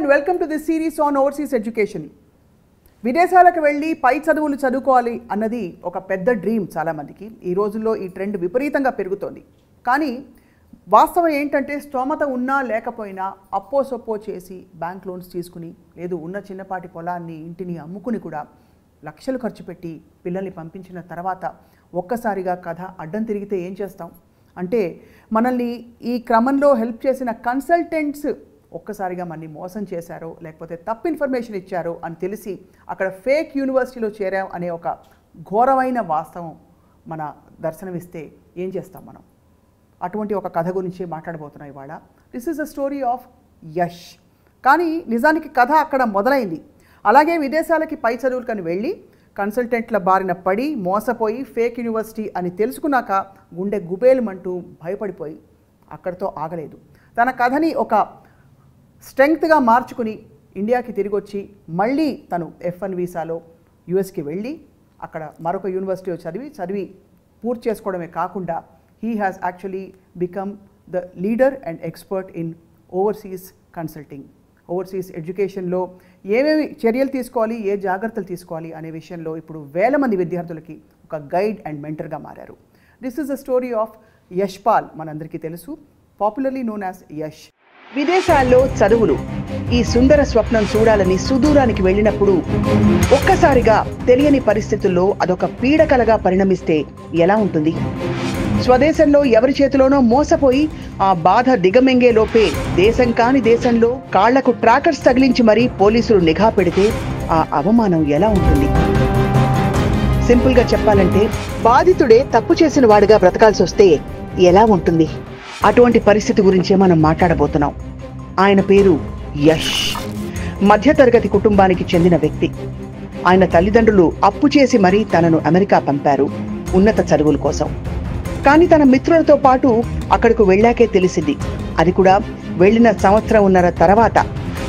And welcome to this series on overseas education విదేశాలకు వెళ్ళి పై చదువులు చదువుకోవాలి అన్నది ఒక పెద్ద డ్రీమ్ చాలామందికి ఈ రోజుల్లో ఈ ట్రెండ్ విపరీతంగా పెరుగుతోంది కానీ వాస్తవం ఏంటంటే స్తోమత ఉన్నా లేకపోయినా అప్పో సొప్పో చేసి బ్యాంక్ లోన్స్ తీసుకుని లేదు ఉన్న చిన్నపాటి పొలాన్ని ఇంటిని అమ్ముకుని కూడా లక్షలు ఖర్చు పెట్టి పిల్లల్ని పంపించిన తర్వాత ఒక్కసారిగా కథ అడ్డం తిరిగితే ఏం చేస్తాం అంటే మనల్ని ఈ క్రమంలో హెల్ప్ చేసిన కన్సల్టెంట్స్ ఒక్కసారిగా మనని మోసం చేశారో లేకపోతే తప్పు ఇన్ఫర్మేషన్ ఇచ్చారో అని తెలిసి అక్కడ ఫేక్ యూనివర్సిటీలో చేరాం అనే ఒక ఘోరమైన వాస్తవం మన దర్శనమిస్తే ఏం చేస్తాం మనం అటువంటి ఒక కథ గురించి మాట్లాడబోతున్నాం ఇవాళ this is the story of Yash కానీ నిజానికి కథ అక్కడ మొదలైంది అలాగే విదేశాలకి పై చదువులకని వెళ్ళి కన్సల్టెంట్ల బారిన పడి మోసపోయి ఫేక్ యూనివర్సిటీ అని తెలుసుకున్నాక గుండె గుబేలమంటూ భయపడిపోయి అక్కడితో ఆగలేదు తన కథని ఒక స్ట్రెంగ్త్గా మార్చుకుని ఇండియాకి తిరిగి వచ్చి మళ్ళీ తను ఎఫ్ఎన్ వీసాలో యుఎస్కి వెళ్ళి అక్కడ మరొక యూనివర్సిటీలో చదివి చదివి పూర్తి చేసుకోవడమే కాకుండా he has actually become the leader and expert in overseas consulting overseas ఎడ్యుకేషన్లో ఏమేమి చర్యలు తీసుకోవాలి ఏ జాగ్రత్తలు తీసుకోవాలి అనే విషయంలో ఇప్పుడు వేల మంది విద్యార్థులకి ఒక గైడ్ అండ్ మెంటర్గా మారారు this is the story of Yashpal మనందరికీ తెలుసు పాపులర్లీ నోన్ యాజ్ యష్ విదేశాల్లో చదువులు ఈ సుందర స్వప్నం చూడాలని సుదూరానికి వెళ్ళినప్పుడు ఒక్కసారిగా తెలియని పరిస్థితుల్లో అదొక పీడకలగా పరిణమిస్తే ఎలా ఉంటుంది స్వదేశంలో ఎవరి చేతిలోనో మోసపోయి ఆ బాధ దిగమింగే లోపే దేశం కాని దేశంలో కాళ్లకు ట్రాకర్స్ తగిలించి మరీ పోలీసులు నిఘా పెడితే ఆ అవమానం ఎలా ఉంటుంది సింపుల్గా చెప్పాలంటే బాధితుడే తప్పు చేసిన వాడిగా బ్రతకాల్సి వస్తే ఎలా ఉంటుంది అటువంటి పరిస్థితి గురించే మనం మాట్లాడబోతున్నాం ఆయన పేరు యష్ మధ్యతరగతి కుటుంబానికి చెందిన వ్యక్తి ఆయన తల్లిదండ్రులు అప్పు చేసి మరీ తనను అమెరికా పంపారు ఉన్నత చదువుల కోసం కానీ తన మిత్రులతో పాటు అక్కడికి వెళ్ళాకే తెలిసింది అది కూడా వెళ్ళిన సంవత్సరం ఉన్నర తర్వాత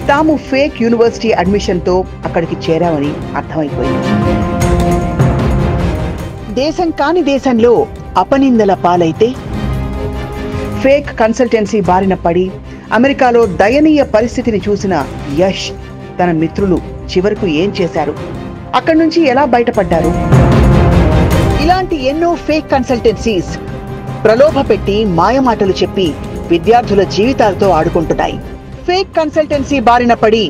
తాము ఫేక్ యూనివర్సిటీ అడ్మిషన్తో అక్కడికి చేరామని అర్థమైపోయింది దేశం కాని దేశంలో అపనిందల పాలైతే ఫేక్ కన్సల్టెన్సీ బారిన పడి అమెరికాలో దయనీయ పరిస్థితిని చూసిన యష్ తన మిత్రులు చివరకు ఏం చేశారు అక్కడి నుంచి ఎలా బయటపడ్డారు ఇలాంటి ఎన్నో ఫేక్ కన్సల్టెన్సీస్ ప్రలోభ పెట్టి మాయమాటలు చెప్పి విద్యార్థుల జీవితాలతో ఆడుకుంటున్నాయి ఫేక్ కన్సల్టెన్సీ బారిన పడి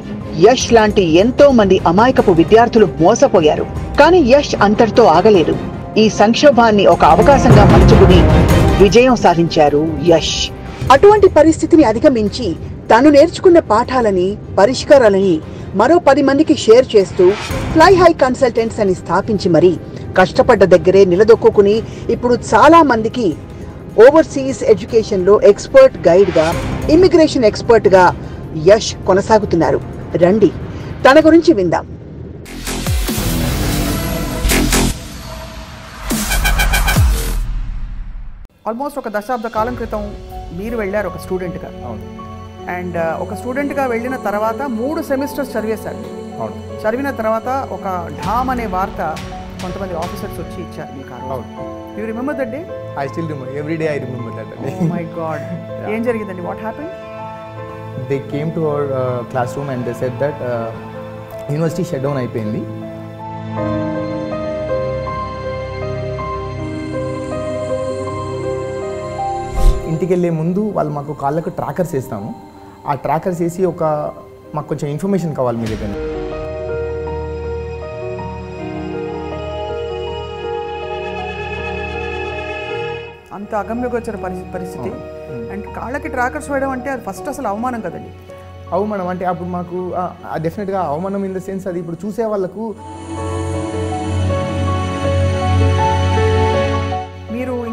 యష్ లాంటి ఎంతో మంది అమాయకపు విద్యార్థులు మోసపోయారు కానీ యష్ అంతటితో ఆగలేదు ఈ సంక్షోభాన్ని ఒక అవకాశంగా మలుచుకుని విజయం సాధించారు యష్ అటువంటి పరిస్థితిని అధిగమించి తను నేర్చుకున్న పాఠాలని పరిష్కారాలని మరో పది మందికి షేర్ చేస్తూ ఫ్లై హై కన్సల్టెంట్స్ అని స్థాపించి మరీ కష్టపడ్డ దగ్గరే నిలదొక్కుని ఇప్పుడు చాలా మందికి ఓవర్సీస్ ఎడ్యుకేషన్లో ఎక్స్పర్ట్ గైడ్గా ఇమ్మిగ్రేషన్ ఎక్స్పర్ట్గా యష్ కొనసాగుతున్నారు రండి తన గురించి విందాం ఆల్మోస్ట్ ఒక దశాబ్ద కాలం క్రితం మీరు వెళ్ళారు ఒక స్టూడెంట్గా అండ్ ఒక స్టూడెంట్గా వెళ్ళిన తర్వాత మూడు సెమిస్టర్స్ చదివేశారు చదివిన తర్వాత ఒక ఢామ్ అనే వార్త కొంతమంది ఆఫీసర్స్ వచ్చి ఇచ్చారు మీ అవును you remember that day I still remember every day I remember that day my God ఏం జరిగిందండి what happen they came to our classroom and they said that university shut down అయిపోయింది బయటికి వెళ్ళే ముందు వాళ్ళు మాకు కాళ్ళకు ట్రాకర్స్ వేస్తాము ఆ ట్రాకర్స్ వేసి ఒక మాకు కొంచెం ఇన్ఫర్మేషన్ కావాలి మీ దగ్గర అంత అగమ్యకు పరిస్థితి పరిస్థితి అండ్ కాళ్ళకి ట్రాకర్స్ వేయడం అంటే అది ఫస్ట్ అసలు అవమానం కదండి అవమానం అంటే అప్పుడు మాకు డెఫినెట్గా అవమానం ఇన్ ద సెన్స్ అది ఇప్పుడు చూసే వాళ్ళకు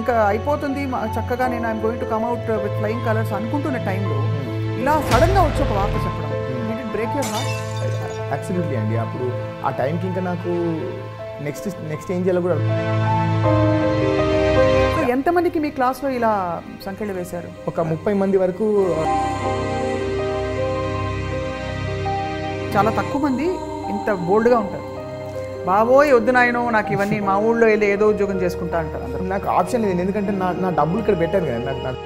ఇంకా అయిపోతుంది చక్కగా నేను I'm going to come out with flying colours అనుకుంటున్న టైంలో hmm. ఇలా సడన్గా వచ్చి ఒక వార్త చెప్పడం it break your heart absolutely అండి అప్పుడు ఆ టైంకి ఇంకా నాకు నెక్స్ట్ నెక్స్ట్ ఏం చేయాలి కూడా ఎంతమందికి మీ క్లాస్లో ఇలా సంఖ్యలు వేశారు ఒక ముప్పై మంది వరకు చాలా తక్కువ మంది ఇంత బోల్డ్గా ఉంటారు బాబోయ్ వద్దు నాయనో నాకు ఇవన్నీ మా ఊళ్ళో వెళ్ళి ఏదో ఉద్యోగం చేసుకుంటా అంటారు అందరూ నాకు ఆప్షన్ లేదు ఎందుకంటే నా నా డబ్బులు ఇక్కడ పెట్టారు కదా నాకు నాకు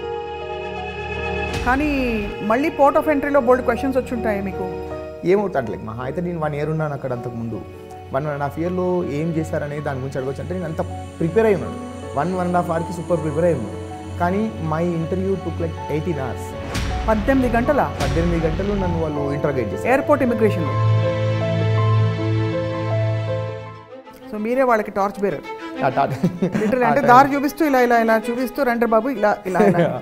కానీ మళ్ళీ పోర్ట్ ఆఫ్ ఎంట్రీలో బోల్డ్ క్వశ్చన్స్ వచ్చి ఉంటాయి మీకు ఏమవుతాడు లైక్ మహా అయితే నేను వన్ ఇయర్ ఉన్నాను అక్కడ అంతకుముందు వన్ వన్ అండ్ హాఫ్ ఇయర్లో ఏం చేశారనేది దాని గురించి అడగచ్చు అంటే నేను అంత ప్రిపేర్ అయి ఉన్నాను వన్ వన్ అండ్ హాఫ్ అవర్కి సూపర్ ప్రిపేర్ అయి ఉన్నాను కానీ my interview took like eighteen hours పద్దెనిమిది గంటల పద్దెనిమిది గంటలు నన్ను వాళ్ళు ఇంటర్గేట్ చేశారు ఎయిర్పోర్ట్ ఇమిగ్రేషన్లో సో మీరే వాళ్ళకి టార్చ్ బేరర్ అంటే దారి చూపిస్తూ ఇలా ఇలా ఇలా చూపిస్తూ రండి బాబు ఇలా ఇలా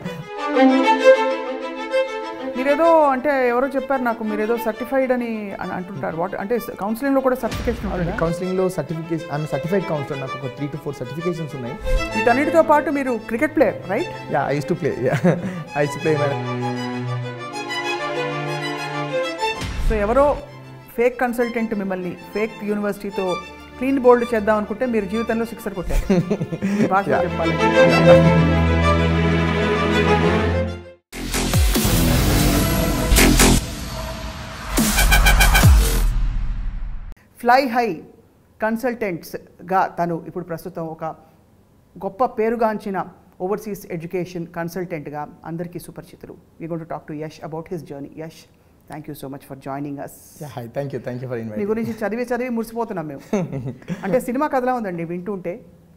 మీరేదో అంటే ఎవరో చెప్పారు నాకు మీరేదో సర్టిఫైడ్ అని అంటుంటారు వాట్ అంటే కౌన్సిలింగ్ లో కూడా సర్టిఫికేషన్ కౌన్సిలింగ్ లో సర్టిఫికేషన్ ఐఎమ్ సర్టిఫైడ్ కౌన్సిలర్ నాకు ఒక త్రీ టు ఫోర్ సర్టిఫికేషన్స్ ఉన్నాయి వీటన్నిటితో పాటు మీరు cricket player right yeah I used to play I used play play so ఎవరో ఫేక్ కన్సల్టెంట్ మిమ్మల్ని ఫేక్ యూనివర్సిటీతో క్లీన్ బోల్డ్ చేద్దాం అనుకుంటే మీరు జీవితంలో సిక్సర్ కొట్టారు ఫ్లై హై కన్సల్టెంట్స్గా తను ఇప్పుడు ప్రస్తుతం ఒక గొప్ప పేరుగాంచిన ఓవర్సీస్ ఎడ్యుకేషన్ కన్సల్టెంట్గా అందరికీ సుపరిచితులు we gonna to talk to Yash about his journey Yash thank you so much for joining us hi thank you thank you for invite మీ గురించి చదివి చదివి మురిసిపోతున్నాం మేము అంటే సినిమా కథలా ఉందండి వింటుంటే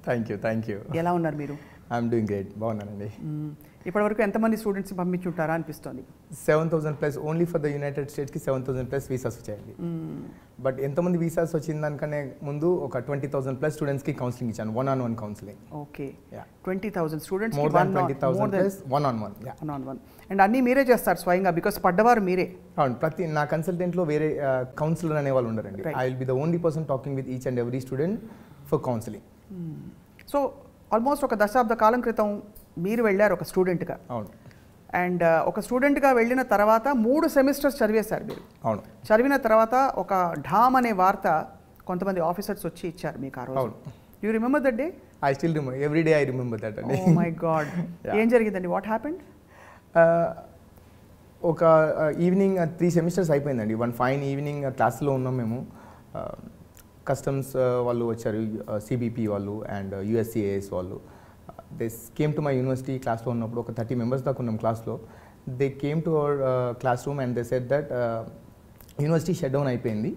థ్యాంక్ యూ థ్యాంక్ యూ ఎలా ఉన్నారు మీరు ఐఎమ్ డూయింగ్ గ్రేట్ బాగున్నానండి ఇప్పటివరకు ఎంతమంది స్టూడెంట్స్ పంపించుంటారా అనిపిస్తుంది seven thousand plus only for the united స్టేట్స్కి సెవెన్ థౌసండ్ ప్లస్ వీసాస్ వచ్చాయండి బట్ ఎంతమంది వీసాస్ వచ్చిన దానికనే ముందు ఒక ట్వంటీ థౌసండ్ ప్లస్ స్టూడెంట్స్కి కౌన్సిలింగ్ ఇచ్చాను one on one counselling okay twenty thousand students more than twenty thousand plus one on one one on one and అన్నీ మీరే చేస్తారు స్వయంగా బికాస్ పడ్డవారు మీరే అవును ప్రతి నా కన్సల్టెంట్లో వేరే కౌన్సిలర్ అనే వాళ్ళు ఉండరండి I will be the only person talking with each and every student for counselling so almost ఒక దశాబ్ద కాలం క్రితం మీరు వెళ్ళారు ఒక స్టూడెంట్గా అవును అండ్ ఒక స్టూడెంట్గా వెళ్ళిన తర్వాత మూడు సెమిస్టర్స్ చదివేశారు మీరు అవును చదివిన తర్వాత ఒక ఢామ్ అనే వార్త కొంతమంది ఆఫీసర్స్ వచ్చి ఇచ్చారు మీకు ఆ రోజు you remember that day I still remember every day I remember that అండి మై oh గాడ్ ఏం జరిగిందండి వాట్ హ్యాపెండ్ ఒక ఈవినింగ్ త్రీ సెమిస్టర్స్ అయిపోయిందండి వన్ ఫైన్ ఈవినింగ్ క్లాస్లో ఉన్నాం మేము కస్టమ్స్ వాళ్ళు వచ్చారు సిబిపి వాళ్ళు అండ్ యుఎస్సిఏఎస్ వాళ్ళు they came to my university క్లాస్లో ఉన్నప్పుడు ఒక థర్టీ మెంబర్స్ దాకా ఉన్నాం క్లాస్లో they came to our classroom and they said that university shut down అయిపోయింది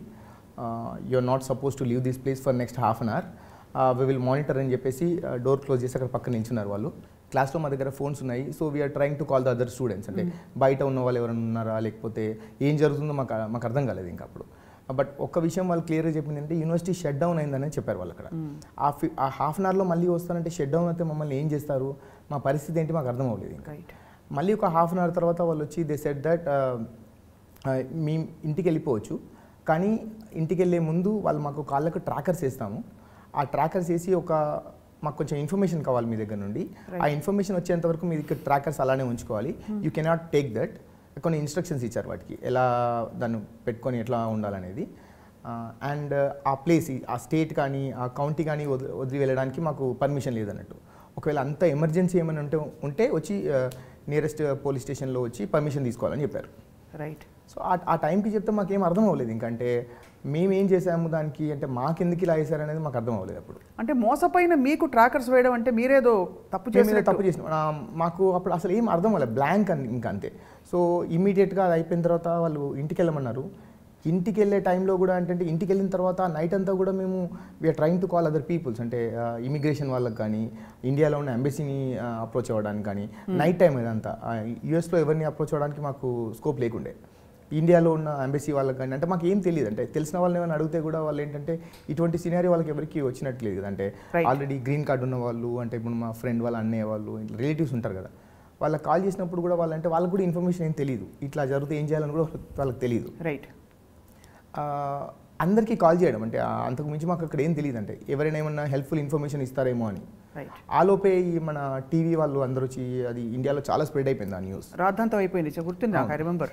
you are not suppose to leave this place for next half an hour we will monitor అని చెప్పేసి door close చేసి అక్కడ పక్కన నిల్చున్నారు వాళ్ళు క్లాస్లో మా దగ్గర ఫోన్స్ ఉన్నాయి so we're trying to call the other students అంటే hmm. బయట ఉన్న వాళ్ళు ఎవరైనా ఉన్నారా లేకపోతే ఏం జరుగుతుందో మాకు మాకు అర్థం కాలేదు ఇంకా అప్పుడు బట్ ఒక్క విషయం వాళ్ళు క్లియర్గా చెప్పింది అంటే యూనివర్సిటీ షట్ డౌన్ అయిందని చెప్పారు వాళ్ళు అక్కడ hmm. ఆ ఆ హాఫ్ అన్ అవర్లో మళ్ళీ వస్తారంటే షట్ డౌన్ అయితే మమ్మల్ని ఏం చేస్తారు మా పరిస్థితి ఏంటి మాకు అర్థం అవ్వలేదు ఇంకా మళ్ళీ ఒక హాఫ్ అన్ అవర్ తర్వాత వాళ్ళు వచ్చి దే సెట్ దట్ మీ ఇంటికి వెళ్ళిపోవచ్చు కానీ ఇంటికి వెళ్ళే ముందు వాళ్ళు మాకు కాళ్ళకు ట్రాకర్స్ వేస్తాము ఆ ట్రాకర్స్ వేసి ఒక మాకు కొంచెం ఇన్ఫర్మేషన్ కావాలి మీ దగ్గర నుండి ఆ ఇన్ఫర్మేషన్ వచ్చేంత వరకు మీ దగ్గర ట్రాకర్స్ అలానే ఉంచుకోవాలి యూ కెనాట్ టేక్ దట్ కొన్ని ఇన్స్ట్రక్షన్స్ ఇచ్చారు వాటికి ఎలా దాన్ని పెట్టుకొని ఎట్లా ఉండాలనేది అండ్ ఆ ప్లేస్ ఆ స్టేట్ కానీ ఆ కౌంటీ కానీ వదిలి వెళ్ళడానికి మాకు పర్మిషన్ లేదన్నట్టు ఒకవేళ అంత ఎమర్జెన్సీ ఏమైనా ఉంటే ఉంటే వచ్చి నియరెస్ట్ పోలీస్ స్టేషన్లో వచ్చి పర్మిషన్ తీసుకోవాలని చెప్పారు రైట్ సో ఆ టైంకి చెప్తే మాకేం అర్థం అవ్వలేదు ఇంకంటే మేమేం చేసాము దానికి అంటే మాకెందుకు ఇలా వేసారు అనేది మాకు అర్థం అవ్వలేదు అప్పుడు అంటే మోసపోయిన మీకు ట్రాకర్స్ వేయడం అంటే మీరేదో తప్పు చేసి తప్పు చేసిన మాకు అప్పుడు అసలు ఏం అర్థం అవ్వలేదు బ్లాంక్ అని ఇంకా అంతే సో ఇమీడియట్గా అది అయిపోయిన తర్వాత వాళ్ళు ఇంటికి వెళ్ళమన్నారు ఇంటికి వెళ్ళే టైంలో కూడా అంటే ఇంటికి వెళ్ళిన తర్వాత నైట్ అంతా కూడా మేము we're trying to call other peoples అంటే ఇమిగ్రేషన్ వాళ్ళకి కానీ ఇండియాలో ఉన్న ఎంబసీని అప్రోచ్ అవ్వడానికి కానీ నైట్ టైం ఇదంతా యూఎస్లో ఎవరిని అప్రోచ్ అవ్వడానికి మాకు స్కోప్ లేకుండే ఇండియాలో ఉన్న ఎంబసీ వాళ్ళకి కానీ అంటే మాకు ఏం తెలియదు అంటే తెలిసిన వాళ్ళని ఏమైనా అడిగితే కూడా వాళ్ళు ఏంటంటే ఇటువంటి సినారీ వాళ్ళకి ఎవరికి వచ్చినట్లేదు కదా అంటే ఆల్రెడీ గ్రీన్ కార్డు ఉన్న వాళ్ళు అంటే ఇప్పుడు మా ఫ్రెండ్ వాళ్ళ అన్నయ్య వాళ్ళు రిలేటివ్స్ ఉంటారు కదా వాళ్ళకి కాల్ చేసినప్పుడు కూడా వాళ్ళంటే వాళ్ళకి కూడా ఇన్ఫర్మేషన్ ఏం తెలియదు ఇట్లా జరిగితే ఏం చేయాలని కూడా వాళ్ళకి తెలియదు రైట్ అందరికీ కాల్ చేయడం అంటే అంతకు మించి మాకు అక్కడ ఏం తెలియదు అంటే ఎవరైనా ఏమన్నా హెల్ప్ఫుల్ ఇన్ఫర్మేషన్ ఇస్తారేమో అని ఆలోపే మన టీవీ వాళ్ళు అందరూ వచ్చి అది ఇండియాలో చాలా స్ప్రెడ్ అయిపోయింది ఆ న్యూస్ రాద్ధాంతం అయిపోయింది గుర్తుంది ఐ రిమెంబర్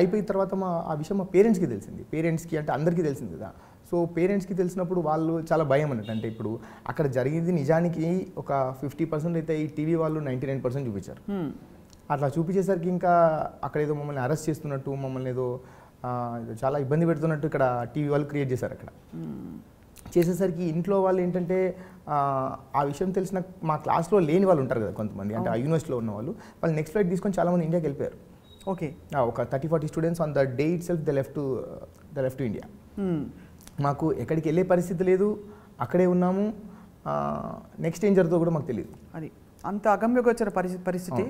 అయిపోయిన తర్వాత మా ఆ విషయం మా పేరెంట్స్కి తెలిసింది పేరెంట్స్కి అంటే అందరికీ తెలిసింది కదా సో పేరెంట్స్కి తెలిసినప్పుడు వాళ్ళు చాలా భయం అన్నట్టు అంటే ఇప్పుడు అక్కడ జరిగింది నిజానికి ఒక ఫిఫ్టీ పర్సెంట్ అయితే ఈ టీవీ వాళ్ళు నైంటీ నైన్ పర్సెంట్ చూపించారు hmm. అట్లా చూపించేసరికి ఇంకా అక్కడ ఏదో మమ్మల్ని అరెస్ట్ చేస్తున్నట్టు మమ్మల్ని ఏదో చాలా ఇబ్బంది పెడుతున్నట్టు ఇక్కడ టీవీ వాళ్ళు క్రియేట్ చేశారు అక్కడ చేసేసరికి ఇంట్లో వాళ్ళు ఏంటంటే ఆ విషయం తెలిసిన మా క్లాస్లో లేని వాళ్ళు ఉంటారు కదా కొంతమంది అంటే ఆ యూనివర్సిటీలో ఉన్న వాళ్ళు వాళ్ళు నెక్స్ట్ ఫ్లైట్ తీసుకొని చాలామంది ఇండియాకి వెళ్ళిపోయారు ఓకే ఒక thirty forty students on the day itself the left to the left India మాకు ఎక్కడికి వెళ్ళే పరిస్థితి లేదు అక్కడే ఉన్నాము నెక్స్ట్ ఏం జరుగుతుందో కూడా మాకు తెలియదు అది అంత అగమ్యగోచర పరిస్థితి పరిస్థితి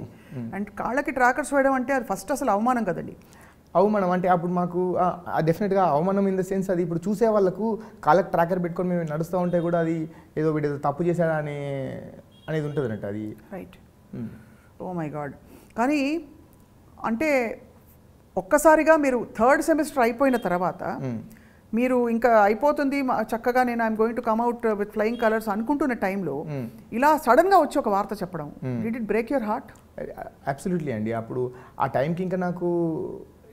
అండ్ కాళ్ళకి ట్రాకర్స్ వేయడం అంటే అది ఫస్ట్ అసలు అవమానం కదండి అవమానం అంటే అప్పుడు మాకు డెఫినెట్గా అవమానం ఇన్ ద సెన్స్ అది ఇప్పుడు చూసే వాళ్ళకు కాళ్ళకి ట్రాకర్ పెట్టుకొని మేము నడుస్తూ ఉంటే కూడా అది ఏదో వీడు ఏదో తప్పు చేశాడా అనే అనేది ఉంటుంది అన్నట్టు అది రైట్ ఓ మై గాడ్ కానీ అంటే ఒక్కసారిగా మీరు థర్డ్ సెమిస్టర్ అయిపోయిన తర్వాత hmm. మీరు ఇంకా అయిపోతుంది చక్కగా నేను I'm going to come out with flying colours అనుకుంటున్న టైంలో hmm. ఇలా సడన్గా వచ్చి ఒక వార్త చెప్పడం did it break your heart absolutely అండి అప్పుడు ఆ టైంకి ఇంకా నాకు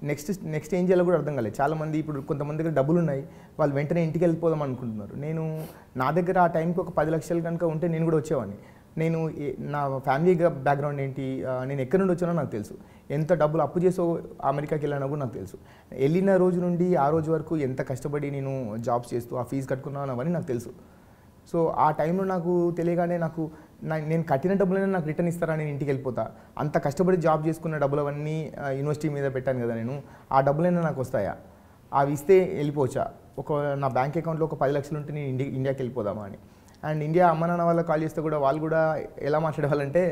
నెక్స్ట్ నెక్స్ట్ ఏం చేయాలో కూడా అర్థం కాలేదు చాలామంది ఇప్పుడు కొంతమంది దగ్గర డబ్బులు ఉన్నాయి వాళ్ళు వెంటనే ఇంటికి వెళ్ళిపోదాం అనుకుంటున్నారు నేను నా దగ్గర ఆ టైంకి ఒక పది లక్షలు కనుక ఉంటే నేను కూడా వచ్చేవాడిని నేను నా ఫ్యామిలీ బ్యాక్గ్రౌండ్ ఏంటి నేను ఎక్కడి నుండి వచ్చానో నాకు తెలుసు ఎంత డబ్బులు అప్పు చేసో అమెరికాకి వెళ్ళానో కూడా నాకు తెలుసు వెళ్ళిన రోజు నుండి ఆ రోజు వరకు ఎంత కష్టపడి నేను జాబ్స్ చేస్తూ ఆ ఫీజు కట్టుకున్నాను అవన్నీ నాకు తెలుసు సో ఆ టైంలో నాకు తెలియగానే నాకు నేను కట్టిన డబ్బులైనా నాకు రిటర్న్ ఇస్తారా నేను ఇంటికి వెళ్ళిపోతా అంత కష్టపడి జాబ్ చేసుకున్న డబ్బులు అవన్నీ యూనివర్సిటీ మీద పెట్టాను కదా నేను ఆ డబ్బులైనా నాకు వస్తాయా అవి ఇస్తే వెళ్ళిపోవచ్చా ఒక నా బ్యాంక్ అకౌంట్లో ఒక పది లక్షలు ఉంటే నేను ఇండి ఇండియాకి వెళ్ళిపోదామా అని అండ్ ఇండియా అమ్మ నాన్న వాళ్ళకి కాల్ చేస్తే కూడా వాళ్ళు కూడా ఎలా మాట్లాడేవాళ్ళంటే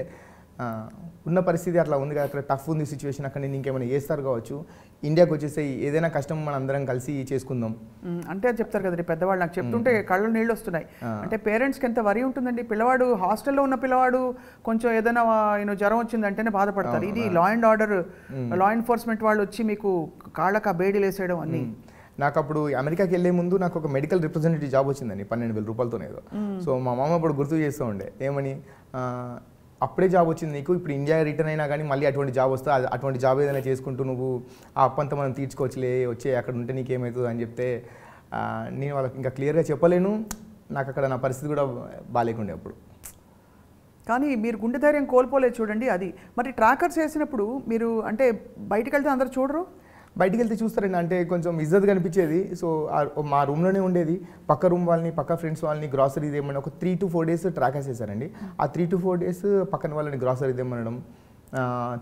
ఉన్న పరిస్థితి అట్లా ఉంది కదా అక్కడ టఫ్ ఉంది సిచ్యువేషన్ అక్కడ నేను ఇంకేమైనా చేస్తారు కావచ్చు ఇండియాకి వచ్చేసి ఏదైనా కష్టం మనం అందరం కలిసి చేసుకుందాం అంటే అది చెప్తారు కదండి పెద్దవాళ్ళు నాకు చెప్తుంటే కళ్ళు నీళ్ళు వస్తున్నాయి అంటే పేరెంట్స్కి ఎంత వరి ఉంటుందండి పిల్లవాడు హాస్టల్లో ఉన్న పిల్లవాడు కొంచెం ఏదైనా ఈయన జ్వరం వచ్చింది అంటేనే బాధపడతారు ఇది law and order law enforcement వాళ్ళు వచ్చి మీకు కాళ్ళకు ఆ బేడీలు వేసేయడం అని నాకు అప్పుడు అమెరికాకి వెళ్ళే ముందు నాకు ఒక మెడికల్ రిప్రజెంటేటివ్ జాబ్ వచ్చిందని పన్నెండు వేల రూపాయలతోనేదో సో మా మామ అప్పుడు గుర్తు చేస్తూ ఉండే ఏమని అప్పుడే జాబ్ వచ్చింది నీకు ఇప్పుడు ఇండియా రిటర్న్ అయినా కానీ మళ్ళీ అటువంటి జాబ్ వస్తే అటువంటి జాబ్ ఏదైనా చేసుకుంటూ నువ్వు ఆ అప్పంతా మనం తీర్చుకోవచ్చులే వచ్చి అక్కడ ఉంటే నీకేమవుతుంది అని చెప్తే నేను వాళ్ళకి ఇంకా క్లియర్గా చెప్పలేను నాకు అక్కడ నా పరిస్థితి కూడా బాగాలేకుండే అప్పుడు కానీ మీరు గుండె ధైర్యం కోల్పోలేదు చూడండి అది మరి ట్రాకర్స్ వేసినప్పుడు మీరు అంటే బయటకు వెళ్తే అందరు చూడరు బయటికి వెళ్తే చూస్తారండి అంటే కొంచెం ఇజ్జత్ కనిపించేది సో మా రూమ్లోనే ఉండేది పక్క రూమ్ వాళ్ళని పక్క ఫ్రెండ్స్ వాళ్ళని గ్రాసరీ ఇదేమని ఒక three to four days track వేసేసారండి ఆ త్రీ టు ఫోర్ డేస్ పక్కన వాళ్ళని గ్రాసరీ ఇదేమనడం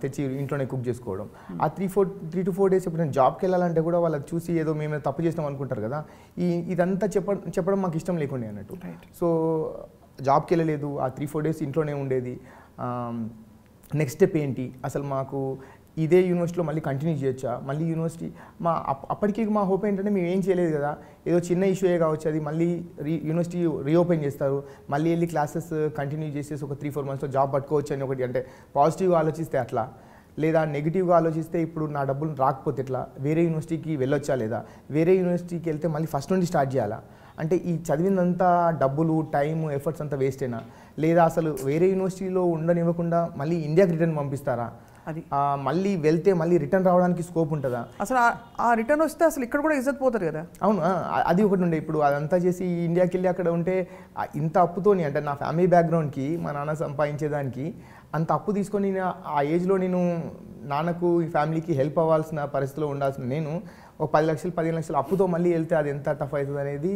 తెచ్చి ఇంట్లోనే కుక్ చేసుకోవడం ఆ three four three to four days ఇప్పుడు నేను జాబ్కి వెళ్ళాలంటే కూడా వాళ్ళకి చూసి ఏదో మేము తప్పు చేసినాం అనుకుంటారు కదా ఈ ఇదంతా చెప్ప చెప్పడం మాకు ఇష్టం లేకుండా అన్నట్టు సో జాబ్కి వెళ్ళలేదు ఆ త్రీ ఫోర్ డేస్ ఇంట్లోనే ఉండేది నెక్స్ట్ స్టెప్ ఏంటి అసలు మాకు ఇదే యూనివర్సిటీలో మళ్ళీ కంటిన్యూ చేయొచ్చా మళ్ళీ యూనివర్సిటీ మా అప్పటికి మా హోప్ ఏంటంటే మేము ఏం చేయలేదు కదా ఏదో చిన్న ఇష్యూయే కావచ్చు అది మళ్ళీ రీ యూనివర్సిటీ రీఓపెన్ చేస్తారు మళ్ళీ వెళ్ళి క్లాసెస్ కంటిన్యూ చేసేసి ఒక త్రీ ఫోర్ మంత్స్లో జాబ్ పట్టుకోవచ్చు అని ఒకటి అంటే పాజిటివ్గా ఆలోచిస్తే అట్లా లేదా నెగిటివ్గా ఆలోచిస్తే ఇప్పుడు నా డబ్బులు రాకపోతే ఎట్లా వేరే యూనివర్సిటీకి వెళ్ళొచ్చా లేదా వేరే యూనివర్సిటీకి వెళ్తే మళ్ళీ ఫస్ట్ నుండి స్టార్ట్ చేయాలా అంటే ఈ చదివినంత డబ్బులు టైం ఎఫర్ట్స్ అంతా వేస్టేనా లేదా అసలు వేరే యూనివర్సిటీలో ఉండనివ్వకుండా మళ్ళీ ఇండియాకి రిటర్న్ పంపిస్తారా అది మళ్ళీ వెళ్తే మళ్ళీ రిటర్న్ రావడానికి స్కోప్ ఉంటుందా అసలు ఆ రిటర్న్ వస్తే అసలు ఇక్కడ కూడా ఇజ్జత్ పోతారు కదా అవును అది ఒకటి ఉండే ఇప్పుడు అదంతా చేసి ఇండియాకి వెళ్ళి అక్కడ ఉంటే ఇంత అప్పుతోని అంటే నా ఫ్యామిలీ బ్యాక్గ్రౌండ్కి మా నాన్న సంపాదించేదానికి అంత అప్పు తీసుకొని ఆ ఏజ్లో నేను నాన్నకు ఈ ఫ్యామిలీకి హెల్ప్ అవ్వాల్సిన పరిస్థితిలో ఉండాల్సిన నేను ఒక పది లక్షలు పదిహేను లక్షలు అప్పుతో మళ్ళీ వెళ్తే అది ఎంత టఫ్ అవుతుంది అనేది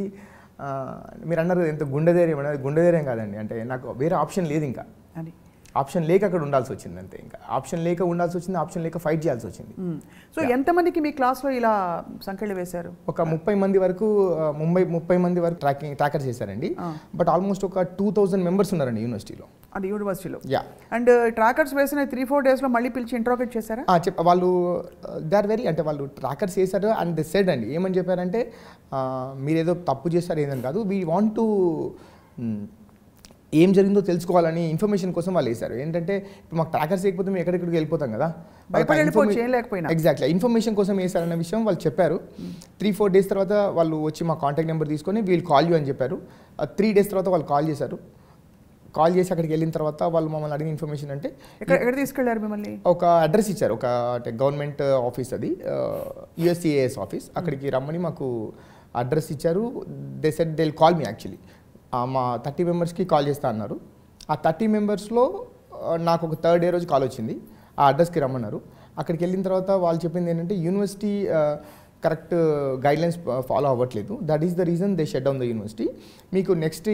మీరు అన్నారు ఎంత గుండె ధైర్యం అనేది గుండె ధైర్యం కాదండి అంటే నాకు వేరే ఆప్షన్ లేదు ఇంకా అది ఆప్షన్ లేక అక్కడ ఉండాల్సి వచ్చింది అంతే ఇంకా ఆప్షన్ లేక ఉండాల్సి వచ్చింది ఆప్షన్ లేక ఫైట్ చేయాల్సి వచ్చింది సో ఎంతమందికి మీ క్లాస్లో ఇలా సంఖ్యలు వేశారు ఒక ముప్పై మంది వరకు ముంబై ముప్పై మంది వరకు ట్రాకింగ్ ట్రాకర్ చేశారండి బట్ ఆల్మోస్ట్ ఒక టూ థౌసండ్ మెంబర్స్ ఉన్నారండి యూనివర్సిటీలో అది యూనివర్సిటీలో యా అండ్ ట్రాకర్స్ వేసిన త్రీ ఫోర్ డేస్లో మళ్ళీ పిలిచి ఇంట్రోగేట్ చేశారా చెప్ వాళ్ళు దే ఆర్ వెరీ అంటే వాళ్ళు ట్రాకర్స్ చేశారు అండ్ ది సెడ్ అండి ఏమని చెప్పారంటే మీరేదో తప్పు చేస్తారు ఏదని కాదు వీ వాంట్ టు ఏం జరిగిందో తెలుసుకోవాలని ఇన్ఫర్మేషన్ కోసం వాళ్ళు వేశారు ఏంటంటే ఇప్పుడు మాకు ట్రాకర్స్ లేకపోతే మేము ఎక్కడెక్కడికి వెళ్ళిపోతాం కదా ఎగ్జాక్ట్లీ ఇన్ఫర్మేషన్ కోసం వేశారన్న విషయం వాళ్ళు చెప్పారు త్రీ ఫోర్ డేస్ తర్వాత వాళ్ళు వచ్చి మా కాంటాక్ట్ నెంబర్ తీసుకొని వీళ్ళు కాల్ యూ అని చెప్పారు త్రీ డేస్ తర్వాత వాళ్ళు కాల్ చేశారు కాల్ చేసి అక్కడికి వెళ్ళిన తర్వాత వాళ్ళు మమ్మల్ని అడిగిన ఇన్ఫర్మేషన్ అంటే ఎక్కడ ఎక్కడ తీసుకెళ్లారు మిమ్మల్ని ఒక అడ్రస్ ఇచ్చారు ఒక గవర్నమెంట్ ఆఫీస్ అది యుఎస్సిఏఎస్ ఆఫీస్ అక్కడికి రమ్మని మాకు అడ్రస్ ఇచ్చారు they said they call me actually మా థర్టీ మెంబర్స్కి కాల్ చేస్తా అన్నారు ఆ థర్టీ మెంబర్స్లో నాకు ఒక థర్డ్ డే రోజు కాల్ వచ్చింది ఆ అడ్రస్కి రమ్మన్నారు అక్కడికి వెళ్ళిన తర్వాత వాళ్ళు చెప్పింది ఏంటంటే యూనివర్సిటీ కరెక్ట్ గైడ్లైన్స్ ఫాలో అవ్వట్లేదు that is the reason they shut down the university మీకు నెక్స్ట్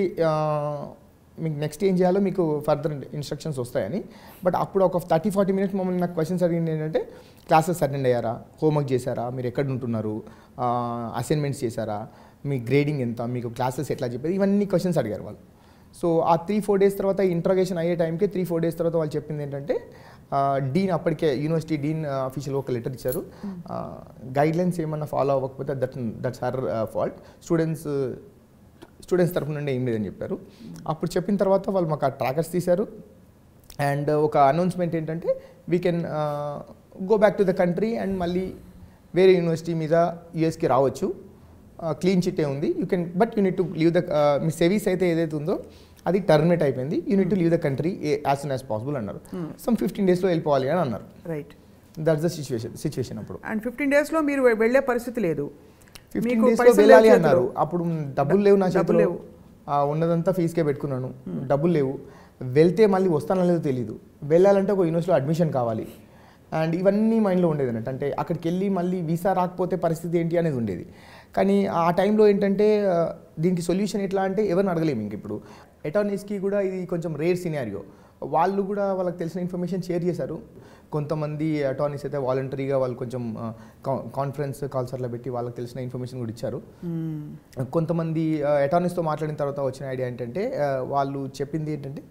మీకు నెక్స్ట్ ఏం చేయాలో మీకు ఫర్దర్ ఇన్స్ట్రక్షన్స్ వస్తాయని బట్ అప్పుడు ఒక థర్టీ ఫార్టీ మినిట్స్ మమ్మల్ని నాకు క్వశ్చన్స్ అడిగింది ఏంటంటే క్లాసెస్ అటెండ్ అయ్యారా హోంవర్క్ చేశారా మీరు ఎక్కడ ఉంటున్నారు అసైన్మెంట్స్ చేశారా మీ గ్రేడింగ్ ఎంత మీకు క్లాసెస్ ఎట్లా చెప్పేది ఇవన్నీ క్వశ్చన్స్ అడిగారు వాళ్ళు సో ఆ త్రీ ఫోర్ డేస్ తర్వాత ఇంట్రగేషన్ అయ్యే టైంకి త్రీ ఫోర్ డేస్ తర్వాత వాళ్ళు చెప్పింది ఏంటంటే డీన్ అప్పటికే యూనివర్సిటీ డీన్ అఫీషియల్ ఒక లెటర్ ఇచ్చారు గైడ్ hmm. లైన్స్ ఏమన్నా ఫాలో అవ్వకపోతే that that's our fault students students తరఫు నుండి ఏం లేదని చెప్పారు hmm. అప్పుడు చెప్పిన తర్వాత వాళ్ళు మాకు ఆ ట్రాకర్స్ తీశారు అండ్ ఒక అనౌన్స్మెంట్ ఏంటంటే we can go back to the country and మళ్ళీ వేరే యూనివర్సిటీ మీద యూఎస్కి రావచ్చు క్లీన్ చిట్టే ఉంది you can but you need to leave the మీ సెవీస్ అయితే ఏదైతే ఉందో అది టర్మినేట్ అయిపోయింది you need to leave the country as soon as possible అన్నారు సమ్ ఫిఫ్టీన్ డేస్లో వెళ్ళిపోవాలి అని అన్నారు right that's the situation situation అప్పుడు అండ్ ఫిఫ్టీన్ డేస్లో మీరు వెళ్ళే పరిస్థితి లేదు ఫిఫ్టీన్ డేస్లో వెళ్ళాలి అన్నారు అప్పుడు డబ్బులు లేవు నా చేతులు లేవు ఉన్నదంతా ఫీజుకే పెట్టుకున్నాను hmm. డబ్బులు లేవు వెళ్తే మళ్ళీ వస్తానో లేదో తెలియదు వెళ్ళాలంటే ఒక యూనివర్సిటీలో అడ్మిషన్ కావాలి అండ్ ఇవన్నీ మైండ్లో ఉండేది అన్నట్టు అంటే అక్కడికి వెళ్ళి మళ్ళీ వీసా రాకపోతే పరిస్థితి ఏంటి అనేది ఉండేది కానీ ఆ టైంలో ఏంటంటే దీనికి సొల్యూషన్ ఎట్లా అంటే ఎవరిని అడగలేము ఇంక ఇప్పుడు ఎటర్నీస్కి కూడా ఇది కొంచెం రేర్ సినారియో వాళ్ళు కూడా వాళ్ళకి తెలిసిన ఇన్ఫర్మేషన్ షేర్ చేశారు కొంతమంది అటార్నీస్ అయితే వాలంటరీగా వాళ్ళు కొంచెం కాన్ఫరెన్స్ కాల్సర్లో పెట్టి వాళ్ళకి తెలిసిన ఇన్ఫర్మేషన్ కూడా ఇచ్చారు కొంతమంది అటార్నీస్తో మాట్లాడిన తర్వాత వచ్చిన ఐడియా ఏంటంటే వాళ్ళు చెప్పింది ఏంటంటే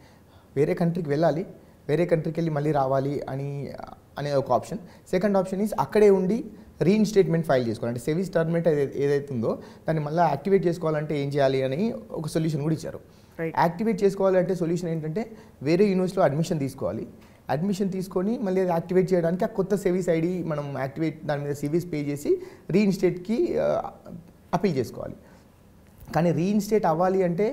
వేరే కంట్రీకి వెళ్ళాలి వేరే కంట్రీకి వెళ్ళి మళ్ళీ రావాలి అని అనేది ఒక ఆప్షన్ సెకండ్ ఆప్షన్ ఈజ్ అక్కడే ఉండి రీఇన్స్టేట్మెంట్ ఫైల్ అంటే సెవీస్ టర్మినేట్ ఏదైతే ఉందో దాన్ని మళ్ళీ యాక్టివేట్ చేసుకోవాలంటే ఏం చేయాలి అని ఒక సొల్యూషన్ కూడా ఇచ్చారు యాక్టివేట్ చేసుకోవాలంటే సొల్యూషన్ ఏంటంటే వేరే యూనివర్సిటీలో అడ్మిషన్ తీసుకోవాలి అడ్మిషన్ తీసుకొని మళ్ళీ అది యాక్టివేట్ చేయడానికి ఆ కొత్త సేవీస్ ఐడి మనం యాక్టివేట్ దాని మీద సివీస్ పే చేసి రీఇన్స్టేట్కి అప్పీల్ చేసుకోవాలి కానీ రీఇన్స్టేట్ అవ్వాలి అంటే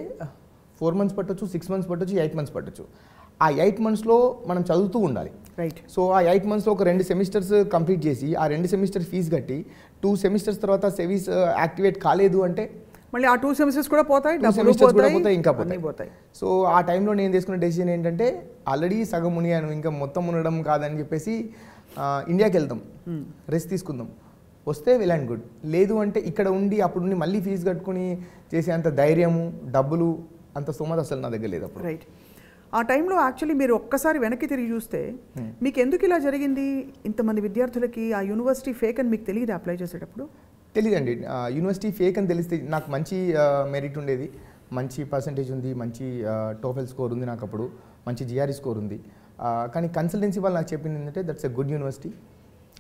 ఫోర్ మంత్స్ పట్టొచ్చు సిక్స్ మంత్స్ పట్టొచ్చు ఎయిట్ మంత్స్ పట్టొచ్చు ఆ ఎయిట్ మంత్స్లో మనం చదువుతూ ఉండాలి రైట్ సో ఆ ఎయిట్ మంత్స్లో ఒక రెండు సెమిస్టర్స్ కంప్లీట్ చేసి ఆ రెండు సెమిస్టర్ ఫీజు కట్టి టూ సెమిస్టర్స్ తర్వాత సెవీస్ యాక్టివేట్ uh, కాలేదు అంటే మళ్ళీ ఆ టూ సెమిస్టర్స్ కూడా పోతాయి టూ సెమిస్టర్స్ కూడా పోతాయి ఇంకా పోతాయి పోతాయి సో ఆ టైంలో నేను తీసుకున్న డెసిషన్ ఏంటంటే ఆల్రెడీ సగం ఉన్నాను ఇంకా మొత్తం ఉండడం కాదని చెప్పేసి ఇండియాకి వెళ్దాం రెస్ట్ hmm. తీసుకుందాం వస్తే వెల్ అండ్ గుడ్ లేదు అంటే ఇక్కడ ఉండి అప్పుడు ఉండి మళ్ళీ ఫీజు కట్టుకుని చేసే అంత ధైర్యము డబ్బులు అంత స్తోమత అసలు నా దగ్గర లేదు అప్పుడు రైట్ ఆ టైంలో యాక్చువల్లీ మీరు ఒక్కసారి వెనక్కి తిరిగి చూస్తే hmm. మీకు ఎందుకు ఇలా జరిగింది ఇంతమంది విద్యార్థులకి ఆ యూనివర్సిటీ ఫేక్ అని మీకు తెలియదు అప్లై చేసేటప్పుడు తెలియదండి యూనివర్సిటీ ఫేక్ అని తెలిస్తే నాకు మంచి మెరిట్ ఉండేది మంచి పర్సంటేజ్ ఉంది మంచి టోఫెల్ స్కోర్ ఉంది నాకు అప్పుడు మంచి జిఆర్ఈ స్కోర్ e ఉంది కానీ కన్సల్టెన్సీ వాళ్ళు నాకు చెప్పింది ఏంటంటే దట్స్ ఎ గుడ్ యూనివర్సిటీ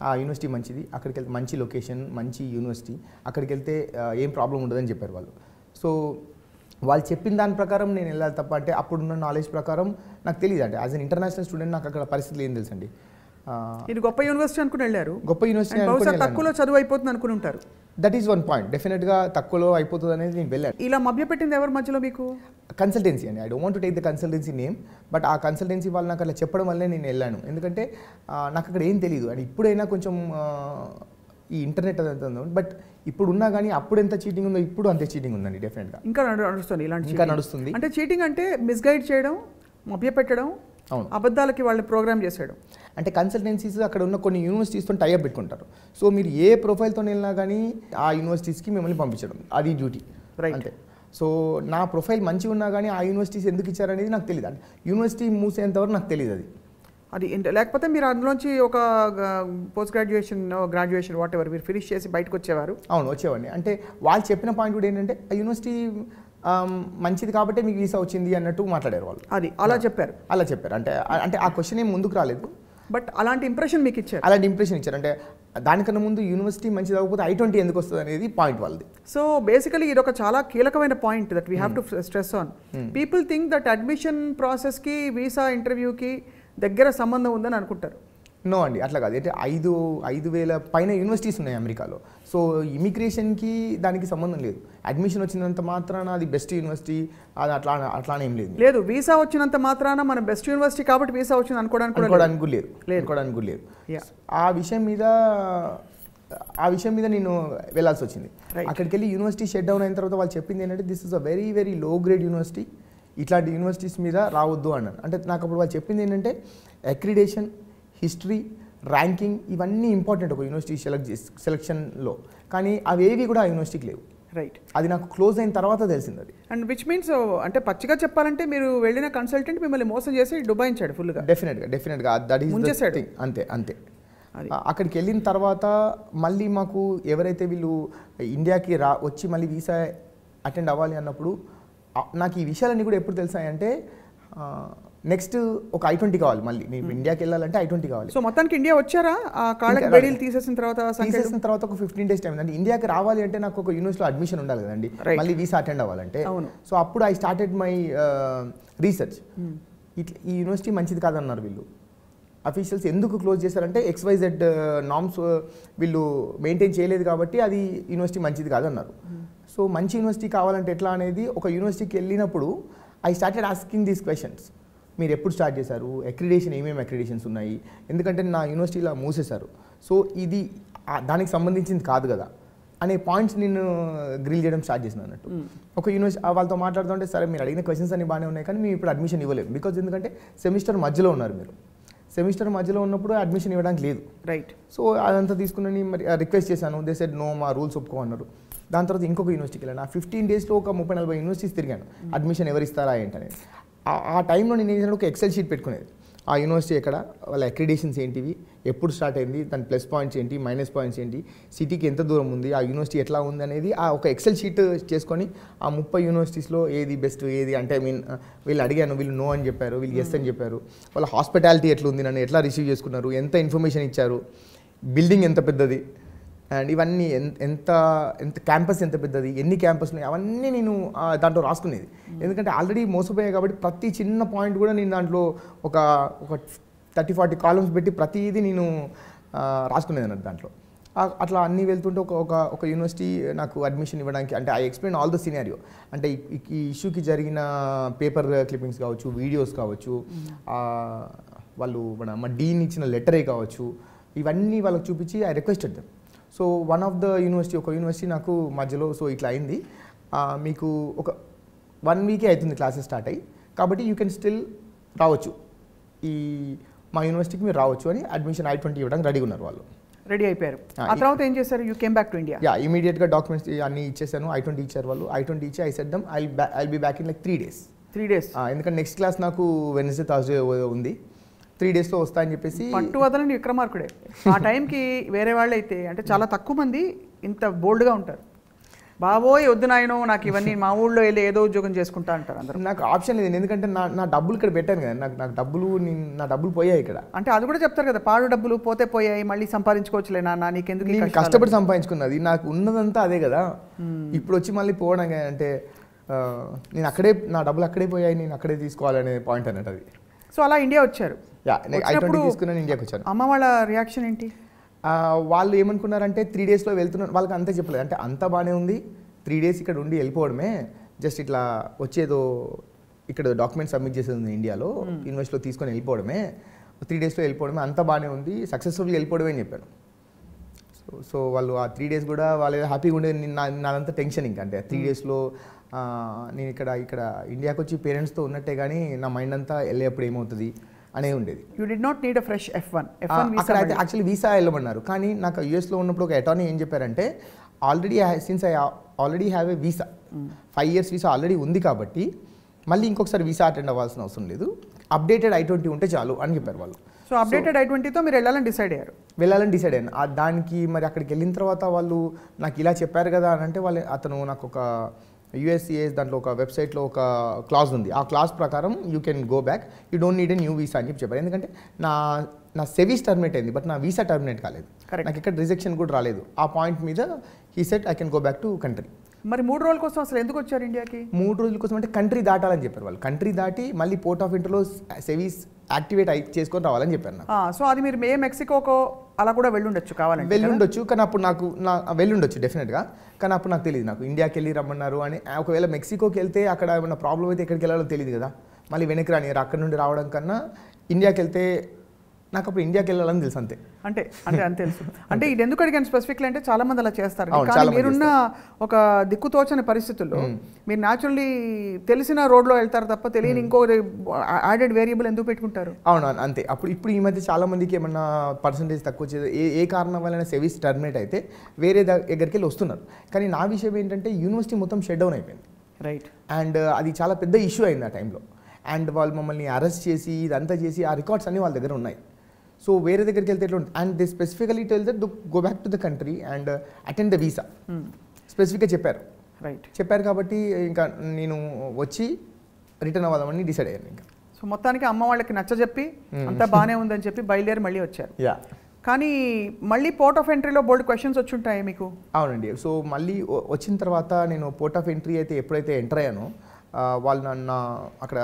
ఆ యూనివర్సిటీ మంచిది అక్కడికి వెళ్తే మంచి లొకేషన్ మంచి యూనివర్సిటీ అక్కడికి వెళ్తే ఏం ప్రాబ్లం ఉండదని చెప్పారు వాళ్ళు సో వాళ్ళు చెప్పిన దాని ప్రకారం నేను వెళ్ళాలి తప్ప అంటే అప్పుడున్న నాలెడ్జ్ ప్రకారం నాకు తెలియదు అంటే యాజ్ అన్ ఇంటర్నేషనల్ స్టూడెంట్ నాకు అక్కడ పరిస్థితులు ఏం తెలుసండి ఇది గొప్ప యూనివర్సిటీ అనుకుని వెళ్ళారు గొప్ప యూనివర్సిటీ తక్కువలో చదువు అయిపోతుంది అనుకుని ఉంటారు దట్ ఈస్ వన్ పాయింట్ డెఫినెట్గా తక్కువలో అయిపోతుంది అనేది నేను వెళ్ళాను ఇలా పెట్టింది ఎవరి మధ్యలో మీకు కన్సల్టెన్సీ అండి I don't to take the consultancy name but ఆ కన్సల్టెన్సీ వాళ్ళు నాకు అలా చెప్పడం వల్లే నేను వెళ్ళాను ఎందుకంటే నాకు అక్కడ ఏం తెలియదు అండ్ ఇప్పుడైనా కొంచెం ఈ ఇంటర్నెట్ అదంతా బట్ ఇప్పుడు ఉన్నా కానీ అప్పుడు ఎంత చీటింగ్ ఉందో ఇప్పుడు అంతే చీటింగ్ ఉందండి డెఫినెట్గా ఇంకా నడుస్తుంది ఇలాంటి ఇంకా నడుస్తుంది అంటే చీటింగ్ అంటే మిస్గైడ్ చేయడం మభ్యపెట్టడం అవును అబద్ధాలకి వాళ్ళని ప్రోగ్రామ్ చేసేయడం అంటే కన్సల్టెన్సీస్ అక్కడ ఉన్న కొన్ని యూనివర్సిటీస్తో టైప్ పెట్టుకుంటారు సో మీరు ఏ ప్రొఫైల్తో వెళ్ళినా కానీ ఆ యూనివర్సిటీస్కి మిమ్మల్ని పంపించడం అది డ్యూటీ రైట్ అంటే సో నా ప్రొఫైల్ మంచిగా ఉన్నా కానీ ఆ యూనివర్సిటీస్ ఎందుకు ఇచ్చారనేది నాకు తెలియదు అంటే యూనివర్సిటీ మూసేంతవరకు నాకు తెలియదు అది అది లేకపోతే మీరు అందులోంచి ఒక post graduation graduation whatever మీరు ఫినిష్ చేసి బయటకు వచ్చేవారు అవును వచ్చేవాడిని అంటే వాళ్ళు చెప్పిన పాయింట్ కూడా ఏంటంటే ఆ యూనివర్సిటీ మంచిది కాబట్టి మీకు వీసా వచ్చింది అన్నట్టు మాట్లాడారు వాళ్ళు అది అలా చెప్పారు అలా చెప్పారు అంటే అంటే ఆ క్వశ్చన్ ఏం ముందుకు రాలేదు బట్ అలాంటి ఇంప్రెషన్ మీకు ఇచ్చారు అలాంటి ఇంప్రెషన్ ఇచ్చారు అంటే దానికన్నా ముందు యూనివర్సిటీ మంచిది అవ్వకపోతే ఐ ట్వంటీ ఎందుకు వస్తుంది అనేది పాయింట్ వాళ్ళది సో బేసికలీ ఇది ఒక చాలా కీలకమైన point that we have to stress on people think that admission ప్రాసెస్కి వీసా ఇంటర్వ్యూకి దగ్గర సంబంధం ఉందని అనుకుంటారు నో అండి అట్లా కాదు అంటే ఐదు ఐదు వేల పైన యూనివర్సిటీస్ ఉన్నాయి అమెరికాలో సో ఇమిగ్రేషన్కి దానికి సంబంధం లేదు అడ్మిషన్ వచ్చినంత మాత్రాన అది బెస్ట్ యూనివర్సిటీ అది అట్లా అట్లానే ఏం లేదు లేదు వీసా వచ్చినంత మాత్రాన మన బెస్ట్ యూనివర్సిటీ కాబట్టి వీసా వచ్చింది అనుకోవడానికి అనుకోవడానికి లేదు అనుకోవడానికి లేదు ఆ విషయం మీద ఆ విషయం మీద నేను వెళ్ళాల్సి వచ్చింది అక్కడికి వెళ్ళి యూనివర్సిటీ షట్ డౌన్ అయిన తర్వాత వాళ్ళు చెప్పింది ఏంటంటే this is a very very low grade university ఇట్లాంటి యూనివర్సిటీస్ మీద రావద్దు అన్నాను అంటే నాకు అప్పుడు వాళ్ళు చెప్పింది ఏంటంటే అక్రిడేషన్ హిస్టరీ ర్యాంకింగ్ ఇవన్నీ ఇంపార్టెంట్ ఒక యూనివర్సిటీ సెలెక్ట్ సెలెక్షన్లో కానీ అవి ఏవి కూడా ఆ యూనివర్సిటీకి లేవు రైట్ అది నాకు క్లోజ్ అయిన తర్వాత తెలిసింది అది అండ్ విచ్ మీన్స్ అంటే పచ్చిగా చెప్పాలంటే మీరు వెళ్ళిన కన్సల్టెంట్ మిమ్మల్ని మోసం చేసి డుబాయించాడు ఫుల్గా డెఫినెట్గా డెఫినెట్గా దట్ ఈస్ అంతే అంతే అక్కడికి వెళ్ళిన తర్వాత మళ్ళీ మాకు ఎవరైతే వీళ్ళు ఇండియాకి రా వచ్చి మళ్ళీ వీసా అటెండ్ అవ్వాలి అన్నప్పుడు నాకు ఈ విషయాలన్నీ కూడా ఎప్పుడు తెలిసాయంటే నెక్స్ట్ ఒక ఐ ట్వంటీ కావాలి మళ్ళీ నేను hmm. ఇండియాకి వెళ్ళాలంటే ఐ ట్వంటీ కావాలి సో మొత్తానికి ఇండియా వచ్చారా కాళ్ళకి బెడీలు తీసేసిన తర్వాత తీసేసిన తర్వాత ఒక ఫిఫ్టీన్ డేస్ టైం అండి ఇండియాకి రావాలి అంటే నాకు ఒక యూనివర్సిటీలో అడ్మిషన్ ఉండాలి కదండి మళ్ళీ వీసా అటెండ్ అవ్వాలంటే సో అప్పుడు ఐ స్టార్టెడ్ మై రీసెర్చ్ ఇట్లా ఈ యూనివర్సిటీ మంచిది కాదన్నారు వీళ్ళు అఫీషియల్స్ ఎందుకు క్లోజ్ చేశారంటే ఎక్స్వైజెడ్ నామ్స్ వీళ్ళు మెయింటైన్ చేయలేదు కాబట్టి అది యూనివర్సిటీ మంచిది కాదన్నారు hmm. సో మంచి యూనివర్సిటీ కావాలంటే ఎట్లా అనేది ఒక యూనివర్సిటీకి వెళ్ళినప్పుడు I started asking these questions మీరు ఎప్పుడు స్టార్ట్ చేశారు అక్రిడేషన్ ఏమేమి అక్రిడేషన్స్ ఉన్నాయి ఎందుకంటే నా యూనివర్సిటీ ఇలా మూసేశారు సో ఇది దానికి సంబంధించింది కాదు కదా అనే పాయింట్స్ నేను గ్రిల్ చేయడం స్టార్ట్ చేసిన అన్నట్టు hmm. ఒక యూనివర్సిటీ వాళ్ళతో మాట్లాడుతుంటే సరే మీరు అడిగిన క్వశ్చన్స్ అన్ని బాగానే ఉన్నాయి కానీ మేము ఇప్పుడు అడ్మిషన్ ఇవ్వలేము బికాజ్ ఎందుకంటే సెమిస్టర్ మధ్యలో ఉన్నారు మీరు సెమిస్టర్ మధ్యలో ఉన్నప్పుడు అడ్మిషన్ ఇవ్వడానికి లేదు రైట్ సో అదంతా తీసుకుని మరి రిక్వెస్ట్ చేశాను దే సెడ్ నో మా రూల్స్ ఒప్పుకో అన్నారు దాని తర్వాత ఇంకొక యూనివర్సిటీకి వెళ్ళాను ఆ ఫిఫ్టీన్ డేస్లో ఒక ముప్పై నలభై యూనివర్సిటీస్ తిరిగాను అడ్మిషన్ ఎవరు ఇస్తారా ఏంటనే ఆ టైంలో నేను ఏంటంటే ఒక ఎక్సెల్ షీట్ పెట్టుకునేది ఆ యూనివర్సిటీ ఎక్కడ వాళ్ళ అక్రిడేషన్స్ ఏంటివి ఎప్పుడు స్టార్ట్ అయింది దాని ప్లస్ పాయింట్స్ ఏంటి మైనస్ పాయింట్స్ ఏంటి సిటీకి ఎంత దూరం ఉంది ఆ యూనివర్సిటీ ఎట్లా ఉంది అనేది ఆ ఒక ఎక్సెల్ షీట్ చేసుకొని ఆ ముప్పై యూనివర్సిటీస్లో ఏది బెస్ట్ ఏది అంటే ఐ మీన్ వీళ్ళు అడిగాను వీళ్ళు నో అని చెప్పారు వీళ్ళు ఎస్ అని hmm. చెప్పారు వాళ్ళ హాస్పిటాలిటీ ఎట్లా ఉంది నన్ను ఎట్లా రిసీవ్ చేసుకున్నారు ఎంత ఇన్ఫర్మేషన్ ఇచ్చారు బిల్డింగ్ ఎంత పెద్దది అండ్ ఇవన్నీ ఎంత ఎంత క్యాంపస్ ఎంత పెద్దది ఎన్ని క్యాంపస్ ఉన్నాయి అవన్నీ నేను దాంట్లో రాసుకునేది ఎందుకంటే ఆల్రెడీ మోసపోయాయి కాబట్టి ప్రతి చిన్న పాయింట్ కూడా నేను దాంట్లో ఒక ఒక థర్టీ ఫార్టీ కాలమ్స్ పెట్టి ప్రతిదీ నేను రాసుకునేది అన్నట్టు దాంట్లో అట్లా అన్నీ వెళ్తుంటే ఒక ఒక ఒక యూనివర్సిటీ నాకు అడ్మిషన్ ఇవ్వడానికి అంటే I explain all the scenario అంటే ఈ ఇష్యూకి జరిగిన పేపర్ క్లిప్పింగ్స్ కావచ్చు వీడియోస్ కావచ్చు వాళ్ళు మన మా డీన్ ఇచ్చిన లెటరే కావచ్చు ఇవన్నీ వాళ్ళకి చూపించి I requested them so one of the university ఒక యూనివర్సిటీ నాకు మధ్యలో సో ఇట్లా అయింది మీకు ఒక వన్ వీకే అవుతుంది క్లాసెస్ స్టార్ట్ అయ్యి కాబట్టి యూ కెన్ స్టిల్ రావచ్చు ఈ మా యూనివర్సిటీకి మీరు రావచ్చు అని అడ్మిషన్ ఐ ట్వంటీ ఇవ్వడానికి రెడీగా ఉన్నారు వాళ్ళు రెడీ అయిపోయారు ఆ తర్వాత ఏం చేశారు you came back to India yeah ఇమీడియట్గా డాక్యుమెంట్స్ అన్ని ఇచ్చేసాను ఐ ట్వంటీ ఇచ్చారు వాళ్ళు ఐ ట్వంటీ ఇచ్చి I them I I be back in like three days three days ఎందుకంటే నెక్స్ట్ క్లాస్ నాకు వెన్స్డే థర్స్డే ఉంది త్రీ డేస్లో వస్తాయని చెప్పేసి పట్టు వదలని విక్రమార్కుడే ఆ టైంకి వేరే వాళ్ళైతే అంటే చాలా తక్కువ మంది ఇంత బోల్డ్గా ఉంటారు బాబోయ్ వద్దు నాయనో నాకు ఇవన్నీ మా ఊళ్ళో వెళ్ళి ఏదో ఉద్యోగం చేసుకుంటా అంటారు అందరూ నాకు ఆప్షన్ లేదు ఎందుకంటే నా నా డబ్బులు ఇక్కడ పెట్టాను కదా నాకు నాకు డబ్బులు నా డబ్బులు పోయాయి ఇక్కడ అంటే అది కూడా చెప్తారు కదా పాడు డబ్బులు పోతే పోయాయి మళ్ళీ సంపాదించుకోవచ్చులే నా నీకెందుకు ఎందుకు కష్టపడి సంపాదించుకున్నది నాకు ఉన్నదంతా అదే కదా ఇప్పుడు వచ్చి మళ్ళీ పోవడం అంటే నేను అక్కడే నా డబ్బులు అక్కడే పోయాయి నేను అక్కడే తీసుకోవాలనే పాయింట్ అన్నట్టు అది సో అలా ఇండియా వచ్చారు యా తీసుకున్నాను ఇండియాకి వచ్చాను అమ్మ వాళ్ళ రియాక్షన్ ఏంటి వాళ్ళు ఏమనుకున్నారంటే త్రీ డేస్లో వెళ్తున్నారు వాళ్ళకి అంతే చెప్పలేదు అంటే అంత బాగానే ఉంది త్రీ డేస్ ఇక్కడ ఉండి వెళ్ళిపోవడమే జస్ట్ ఇట్లా వచ్చేదో ఇక్కడ డాక్యుమెంట్ సబ్మిట్ చేసేది ఉంది ఇండియాలో యూనివర్సిటీలో తీసుకొని వెళ్ళిపోవడమే త్రీ డేస్లో వెళ్ళిపోవడమే అంత బాగానే ఉంది సక్సెస్ఫుల్గా వెళ్ళిపోవడమే అని చెప్పాను సో సో వాళ్ళు ఆ త్రీ డేస్ కూడా వాళ్ళు హ్యాపీగా ఉండేది నాదంతా టెన్షన్ ఇంకా అంటే త్రీ డేస్లో నేను ఇక్కడ ఇక్కడ ఇండియాకి వచ్చి పేరెంట్స్తో ఉన్నట్టే కానీ నా మైండ్ అంతా వెళ్ళేప్పుడు ఏమవుతుంది అనే ఉండేది you do not need a fresh F one అక్కడ అయితే యాక్చువల్లీ వీసా వెళ్ళమన్నారు కానీ నాకు యూఎస్లో ఉన్నప్పుడు ఒక అటార్నీ ఏం చెప్పారంటే already since I already have a visa five years visa already ఉంది కాబట్టి మళ్ళీ ఇంకొకసారి వీసా అటెండ్ అవ్వాల్సిన అవసరం లేదు అప్డేటెడ్ ఐ ట్వంటీ ఉంటే చాలు అని చెప్పారు వాళ్ళు సో అప్డేటెడ్ ఐ ట్వంటీతో మీరు వెళ్ళాలని డిసైడ్ అయ్యారు వెళ్ళాలని డిసైడ్ అయ్యాను దానికి మరి అక్కడికి వెళ్ళిన తర్వాత వాళ్ళు నాకు ఇలా చెప్పారు కదా అని అంటే వాళ్ళు అతను నాకు ఒక యూఎస్సిఏఎస్ దాంట్లో ఒక వెబ్సైట్లో ఒక క్లాస్ ఉంది ఆ క్లాస్ ప్రకారం you can go back you don't need a new visa అని చెప్పి చెప్పారు ఎందుకంటే నా నా సెవీస్ టర్మినేట్ అయింది బట్ నా వీసా టర్మినేట్ కాలేదు నాకు ఇక్కడ రిజెక్షన్ కూడా రాలేదు ఆ పాయింట్ మీద he said I can go back to country మరి మూడు రోజుల కోసం అసలు ఎందుకు వచ్చారు ఇండియాకి మూడు రోజుల కోసం అంటే కంట్రీ దాటాలని చెప్పారు వాళ్ళు కంట్రీ దాటి మళ్ళీ పోర్ట్ ఆఫ్ ఇంటర్లో సెవీస్ యాక్టివేట్ అయి చేసుకొని రావాలని చెప్పాను సో అది మీరు మే మెక్సికోకో అలా కూడా వెళ్ళుండొచ్చు కావాలంటే వెళ్ళుండొచ్చు కానీ అప్పుడు నాకు నా వెళ్ళుండొచ్చు డెఫినెట్గా కానీ అప్పుడు నాకు తెలియదు నాకు ఇండియాకి వెళ్ళి రమ్మన్నారు అని ఒకవేళ మెక్సికోకి వెళ్తే అక్కడ ఏమైనా ప్రాబ్లం అయితే ఎక్కడికి వెళ్ళాలో తెలియదు కదా మళ్ళీ వెనక్కి రాని అక్కడ నుండి రావడం కన్నా ఇండియాకి వెళ్తే నాకు అప్పుడు ఇండియాకి వెళ్ళాలని తెలుసు అంతే అంటే అంటే అంతే తెలుసు అంటే ఇది ఎందుకు అడిగాను స్పెసిఫిక్ అంటే చాలా మంది అలా చేస్తారు కానీ మీరున్న ఒక దిక్కుతోచని పరిస్థితుల్లో మీరు న్యాచురల్లీ తెలిసిన రోడ్లో వెళ్తారు తప్ప తెలియని ఇంకో యాడెడ్ వేరియబుల్ ఎందుకు పెట్టుకుంటారు అవును అంతే అప్పుడు ఇప్పుడు ఈ మధ్య చాలా మందికి ఏమన్నా పర్సంటేజ్ తక్కువ వచ్చేది ఏ ఏ కారణం వల్ల సెవీస్ టర్మినేట్ అయితే వేరే దగ్గరికి వెళ్ళి వస్తున్నారు కానీ నా విషయం ఏంటంటే యూనివర్సిటీ మొత్తం షట్ డౌన్ అయిపోయింది రైట్ అండ్ uh, అది చాలా పెద్ద ఇష్యూ అయింది ఆ టైంలో అండ్ వాళ్ళు మమ్మల్ని అరెస్ట్ చేసి ఇదంతా చేసి ఆ రికార్డ్స్ అన్నీ వాళ్ళ దగ్గర ఉన్నాయి సో వేరే దగ్గరికి వెళ్తే ఎట్లా and they specifically tell that go back to the country and attend the visa స్పెసిఫిక్గా చెప్పారు రైట్ చెప్పారు కాబట్టి ఇంకా నేను వచ్చి రిటర్న్ అవ్వదామని డిసైడ్ అయ్యాను ఇంకా సో మొత్తానికి అమ్మ వాళ్ళకి నచ్చజెప్పి hmm. అంతా బాగానే ఉందని చెప్పి బయలుదేరి మళ్ళీ వచ్చారు యా కానీ మళ్ళీ పోర్ట్ ఆఫ్ ఎంట్రీలో బోల్డ్ క్వశ్చన్స్ వచ్చి ఉంటాయి మీకు అవునండి సో మళ్ళీ వచ్చిన తర్వాత నేను పోర్ట్ ఆఫ్ ఎంట్రీ అయితే ఎప్పుడైతే ఎంటర్ అయ్యానో వాళ్ళు నన్ను అక్కడ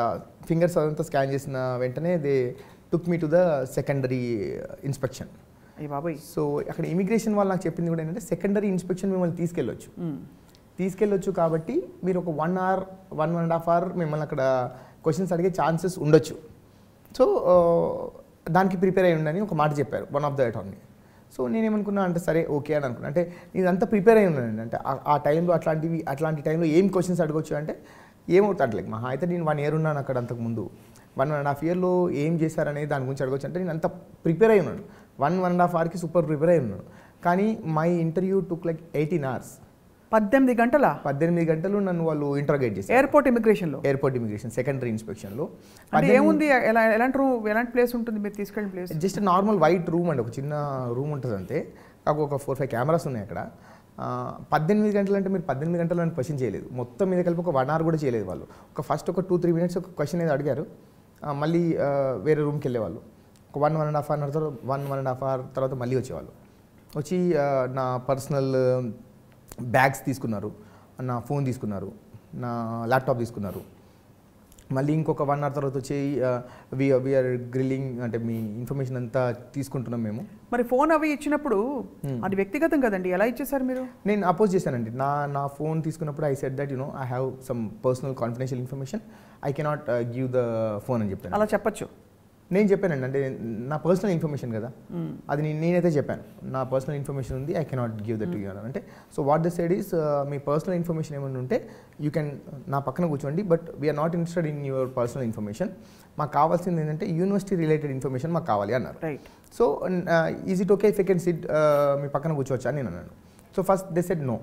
ఫింగర్స్ అదంతా స్కాన్ చేసిన వెంటనే they took me to the secondary inspection బాబాయ్ సో అక్కడ ఇమిగ్రేషన్ వాళ్ళు నాకు చెప్పింది కూడా ఏంటంటే సెకండరీ ఇన్స్పెక్షన్ మిమ్మల్ని తీసుకెళ్ళొచ్చు hmm. తీసుకెళ్ళొచ్చు కాబట్టి మీరు ఒక one hour one one and half hour మిమ్మల్ని అక్కడ క్వశ్చన్స్ అడిగే ఛాన్సెస్ ఉండొచ్చు సో uh, దానికి ప్రిపేర్ అయ్యి ఉండని ఒక మాట చెప్పారు one of the attorney so నేనేమనుకున్నా అంటే సరే ఓకే అని అనుకున్నా అంటే నేను అంతా ప్రిపేర్ అయి ఉన్నాను అంటే ఆ టైంలో అట్లాంటివి అట్లాంటి టైంలో ఏం క్వశ్చన్స్ అడగొచ్చు అంటే ఏమవుతాడు అంటే మహా అయితే నేను వన్ ఇయర్ ఉన్నాను అక్కడ అంతకుముందు వన్ వన్ అండ్ హాఫ్ ఇయర్లో ఏం చేశారనే దాని గురించి అడగొచ్చు అంటే నేను అంత ప్రిపేర్ అయి ఉన్నాను వన్ వన్ అండ్ హాఫ్ అవర్కి సూపర్ ప్రిపేర్ అయి ఉన్నాను కానీ my interview took like eighteen hours పద్దెనిమిది గంటల పద్దెనిమిది గంటలు నన్ను వాళ్ళు ఇంటర్గేట్ చేశారు ఎయిర్పోర్ట్ ఇమిగ్రేషన్లో ఎయిర్పోర్ట్ ఇమిగ్రేషన్ సెకండరీ ఇన్స్పెక్షన్లో అది ఏముంది ఎలా ఎలాంటి రూమ్ ఎలాంటి ప్లేస్ ఉంటుంది మీరు తీసుకెళ్ళిన place just normal white room అండి ఒక చిన్న రూమ్ ఉంటుంది అంతే నాకు ఒక ఫోర్ ఫైవ్ కెమెరాస్ ఉన్నాయి అక్కడ పద్దెనిమిది గంటలు అంటే మీరు పద్దెనిమిది గంటలు అని క్వశ్చన్ చేయలేదు మొత్తం మీద కలిపి ఒక వన్ అవర్ కూడా చేయలేదు వాళ్ళు ఒక ఫస్ట్ ఒక టూ త్రీ మినిట్స్ ఒక క్వశ్చన్ అయితే అడిగారు మళ్ళీ వేరే రూమ్కి వెళ్ళేవాళ్ళు ఒక one one and half hour తర్వాత one one and half hour తర్వాత మళ్ళీ వచ్చేవాళ్ళు వచ్చి నా పర్సనల్ బ్యాగ్స్ um, తీసుకున్నారు నా ఫోన్ తీసుకున్నారు నా ల్యాప్టాప్ తీసుకున్నారు మళ్ళీ ఇంకొక వన్ అవర్ తర్వాత వచ్చి విఆర్ గ్రిల్లింగ్ అంటే మీ ఇన్ఫర్మేషన్ అంతా తీసుకుంటున్నాం మేము మరి ఫోన్ అవి ఇచ్చినప్పుడు hmm. అది వ్యక్తిగతం కదండి ఎలా ఇచ్చేసారు మీరు నేను అపోజ్ చేశానండి నా నా ఫోన్ తీసుకున్నప్పుడు I said that you know I have some personal confidential information I cannot give the phone అని చెప్పాను అలా చెప్పచ్చు నేను చెప్పానండి అంటే నా పర్సనల్ ఇన్ఫర్మేషన్ కదా అది నేనైతే చెప్పాను నా పర్సనల్ ఇన్ఫర్మేషన్ ఉంది I cannot give that you అంటే so what the side is మీ పర్సనల్ ఇన్ఫర్మేషన్ ఏమైనా ఉంటే యూ కెన్ నా పక్కన కూర్చోండి but we're not interested in your personal information మాకు కావాల్సింది ఏంటంటే యూనివర్సిటీ రిలేటెడ్ ఇన్ఫర్మేషన్ మాకు కావాలి అన్నారు right so is it okay second seat sit మీ పక్కన కూర్చోవచ్చు అని నేను అన్నాను so first they said no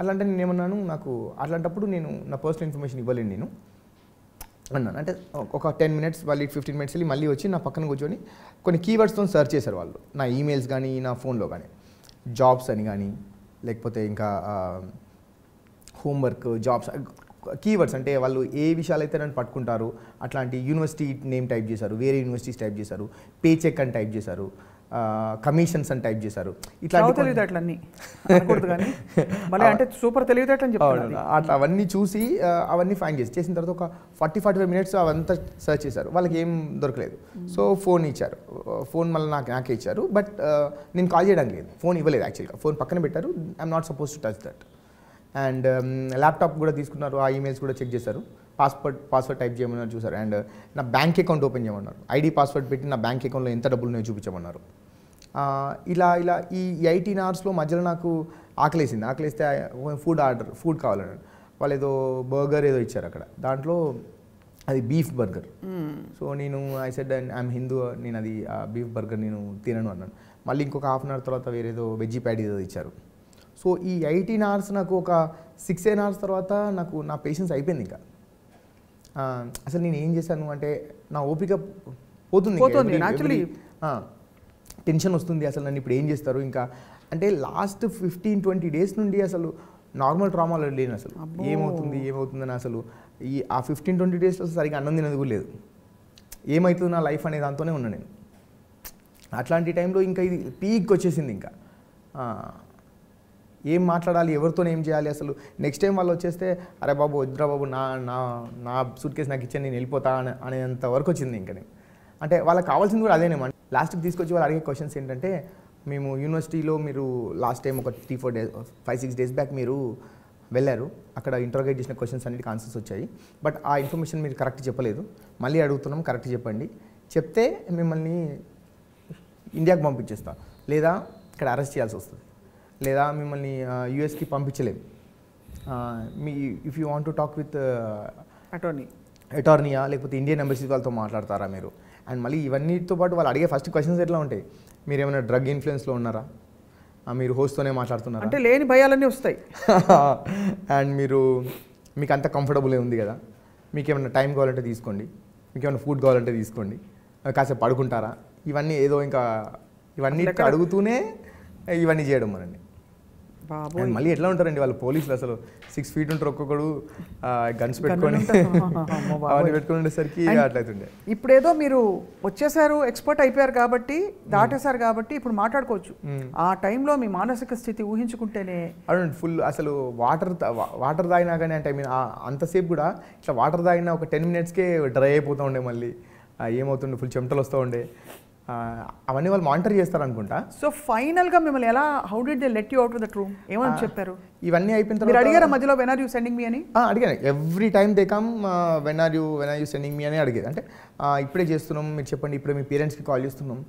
అట్లాంటి నేను ఏమన్నాను నాకు అట్లాంటప్పుడు నేను నా పర్సనల్ ఇన్ఫర్మేషన్ ఇవ్వలేను నేను అన్నాను అంటే ఒక టెన్ మినిట్స్ వాళ్ళు ఫిఫ్టీన్ మినిట్స్ వెళ్ళి మళ్ళీ వచ్చి నా పక్కన కూర్చొని కొన్ని కీవర్డ్స్తో సెర్చ్ చేశారు వాళ్ళు నా ఈమెయిల్స్ కానీ నా ఫోన్లో కానీ జాబ్స్ అని కానీ లేకపోతే ఇంకా హోంవర్క్ జాబ్స్ కీవర్డ్స్ అంటే వాళ్ళు ఏ విషయాలు అయితే నన్ను పట్టుకుంటారు అట్లాంటి యూనివర్సిటీ నేమ్ టైప్ చేశారు వేరే యూనివర్సిటీస్ టైప్ చేశారు పే చెక్ అని టైప్ చేశారు కమిషన్స్ అని టైప్ చేశారు ఇట్లా తెలివితేటలన్నీ అంటే సూపర్ తెలివితేటలని చెప్పారు అట్లా అవన్నీ చూసి అవన్నీ ఫైన్ చేసి చేసిన తర్వాత ఒక ఫార్టీ ఫార్టీ ఫైవ్ మినిట్స్ అవంతా సెర్చ్ చేశారు వాళ్ళకి ఏం దొరకలేదు hmm. సో ఫోన్ ఇచ్చారు ఫోన్ మళ్ళీ నాకు నాకే ఇచ్చారు బట్ నేను కాల్ చేయడానికి లేదు ఫోన్ ఇవ్వలేదు యాక్చువల్గా ఫోన్ పక్కన పెట్టారు I'm not suppose to touch that and laptop కూడా తీసుకున్నారు ఆ ఈమెయిల్స్ కూడా చెక్ చేశారు పాస్వర్డ్ పాస్వర్డ్ టైప్ చేయమన్నారు చూసారు అండ్ నా బ్యాంక్ అకౌంట్ ఓపెన్ చేయమన్నారు ఐడి పాస్వర్డ్ పెట్టి నా బ్యాంక్ అకౌంట్లో ఎంత డబ్బులు నేను చూపించమన్నారు ఇలా ఇలా ఈ ఎయిటీన్ అవర్స్లో మధ్యలో నాకు ఆకలేసింది ఆకలిస్తే ఫుడ్ ఆర్డర్ ఫుడ్ కావాలని వాళ్ళు ఏదో బర్గర్ ఏదో ఇచ్చారు అక్కడ దాంట్లో అది బీఫ్ బర్గర్ సో నేను ఐ సెడ్ ఐఎమ్ హిందూ నేను అది బీఫ్ బర్గర్ నేను తినను అన్నాను మళ్ళీ ఇంకొక హాఫ్ అన్ అవర్ తర్వాత వేరేదో వెజ్ ప్యాడీ ఏదో ఇచ్చారు సో ఈ ఎయిటీన్ అవర్స్ నాకు ఒక సిక్స్ ఎయిన్ అవర్స్ తర్వాత నాకు నా పేషెన్స్ అయిపోయింది ఇంకా అసలు నేను ఏం చేశాను అంటే నా ఓపిక పోతుంది పోతుంది టెన్షన్ వస్తుంది అసలు నన్ను ఇప్పుడు ఏం చేస్తారు ఇంకా అంటే లాస్ట్ ఫిఫ్టీన్ ట్వంటీ డేస్ నుండి అసలు నార్మల్ ట్రామాలో లేని అసలు ఏమవుతుంది అని అసలు ఈ ఆ ఫిఫ్టీన్ ట్వంటీ డేస్లో సరిగ్గా అన్నం తినది కూడా లేదు ఏమవుతుంది నా లైఫ్ అనే దాంతోనే ఉన్నా నేను అట్లాంటి టైంలో ఇంకా ఇది పీక్ వచ్చేసింది ఇంకా ఏం మాట్లాడాలి ఎవరితో ఏం చేయాలి అసలు నెక్స్ట్ టైం వాళ్ళు వచ్చేస్తే అరే బాబు వద్దురా బాబు నా నా నా సూట్ కేసు నాకు ఇచ్చాను నేను వెళ్ళిపోతా అని అనేంత వరకు వచ్చింది ఇంకా నేను అంటే వాళ్ళకి కావాల్సింది కూడా అదేనేమో లాస్ట్కి తీసుకొచ్చి వాళ్ళు అడిగే క్వశ్చన్స్ ఏంటంటే మేము యూనివర్సిటీలో మీరు లాస్ట్ టైం ఒక three four days five six days back మీరు వెళ్ళారు అక్కడ ఇంటర్గేట్ చేసిన క్వశ్చన్స్ అన్నిటికి ఆన్సర్స్ వచ్చాయి బట్ ఆ ఇన్ఫర్మేషన్ మీరు కరెక్ట్ చెప్పలేదు మళ్ళీ అడుగుతున్నాం కరెక్ట్ చెప్పండి చెప్తే మిమ్మల్ని ఇండియాకి పంపించేస్తాం లేదా ఇక్కడ అరెస్ట్ చేయాల్సి వస్తుంది లేదా మిమ్మల్ని యూఎస్కి పంపించలేము మీ if you want to talk with attorney అటార్నీయా లేకపోతే ఇండియన్ ఎంబసీ వాళ్ళతో మాట్లాడతారా మీరు అండ్ మళ్ళీ ఇవన్నీతో పాటు వాళ్ళు అడిగే ఫస్ట్ క్వశ్చన్స్ ఎట్లా ఉంటాయి మీరు ఏమైనా డ్రగ్ ఇన్ఫ్లుయెన్స్లో ఉన్నారా మీరు హోస్ట్తోనే మాట్లాడుతున్నారు అంటే లేని భయాలన్నీ వస్తాయి అండ్ మీరు మీకు అంత కంఫర్టబుల్ ఉంది కదా మీకు ఏమైనా టైం కావాలంటే తీసుకోండి మీకు ఏమైనా ఫుడ్ కావాలంటే తీసుకోండి కాసేపు పడుకుంటారా ఇవన్నీ ఏదో ఇంకా ఇవన్నీ అడుగుతూనే ఇవన్నీ చేయడం మనండి బాబు మళ్ళీ ఎట్లా ఉంటారండి వాళ్ళు పోలీసులు అసలు సిక్స్ ఫీట్ ఉంటారు ఒక్కొక్కడు గన్స్ పెట్టుకొని పెట్టుకుని ఉండేసరికి అట్లయితే ఇప్పుడు ఏదో మీరు వచ్చేసారు ఎక్స్పర్ట్ అయిపోయారు కాబట్టి దాటేశారు కాబట్టి ఇప్పుడు మాట్లాడుకోవచ్చు ఆ టైంలో మీ మానసిక స్థితి ఊహించుకుంటేనే అవునండి ఫుల్ అసలు వాటర్ వాటర్ తాగినా కానీ అంటే ఐ మీన్ అంతసేపు కూడా ఇట్లా వాటర్ తాగినా ఒక టెన్ మినిట్స్కే డ్రై అయిపోతూ ఉండే మళ్ళీ ఏమవుతుండే ఫుల్ చెమటలు వస్తూ ఉండే అవన్నీ వాళ్ళు మానిటర్ చేస్తారు అనుకుంటా సో ఫైనల్ గా మిమ్మల్ని ఎలా how did they let you out of the room ఏమని చెప్పారు ఇవన్నీ అయిపోయిన తర్వాత అడిగారు మధ్యలో when are you sending me అని అడిగాను every time they come when are you when are you sending me అని అడిగేది అంటే ఇప్పుడే చేస్తున్నాం మీరు చెప్పండి ఇప్పుడే మీ పేరెంట్స్ కి కాల్ చేస్తున్నాం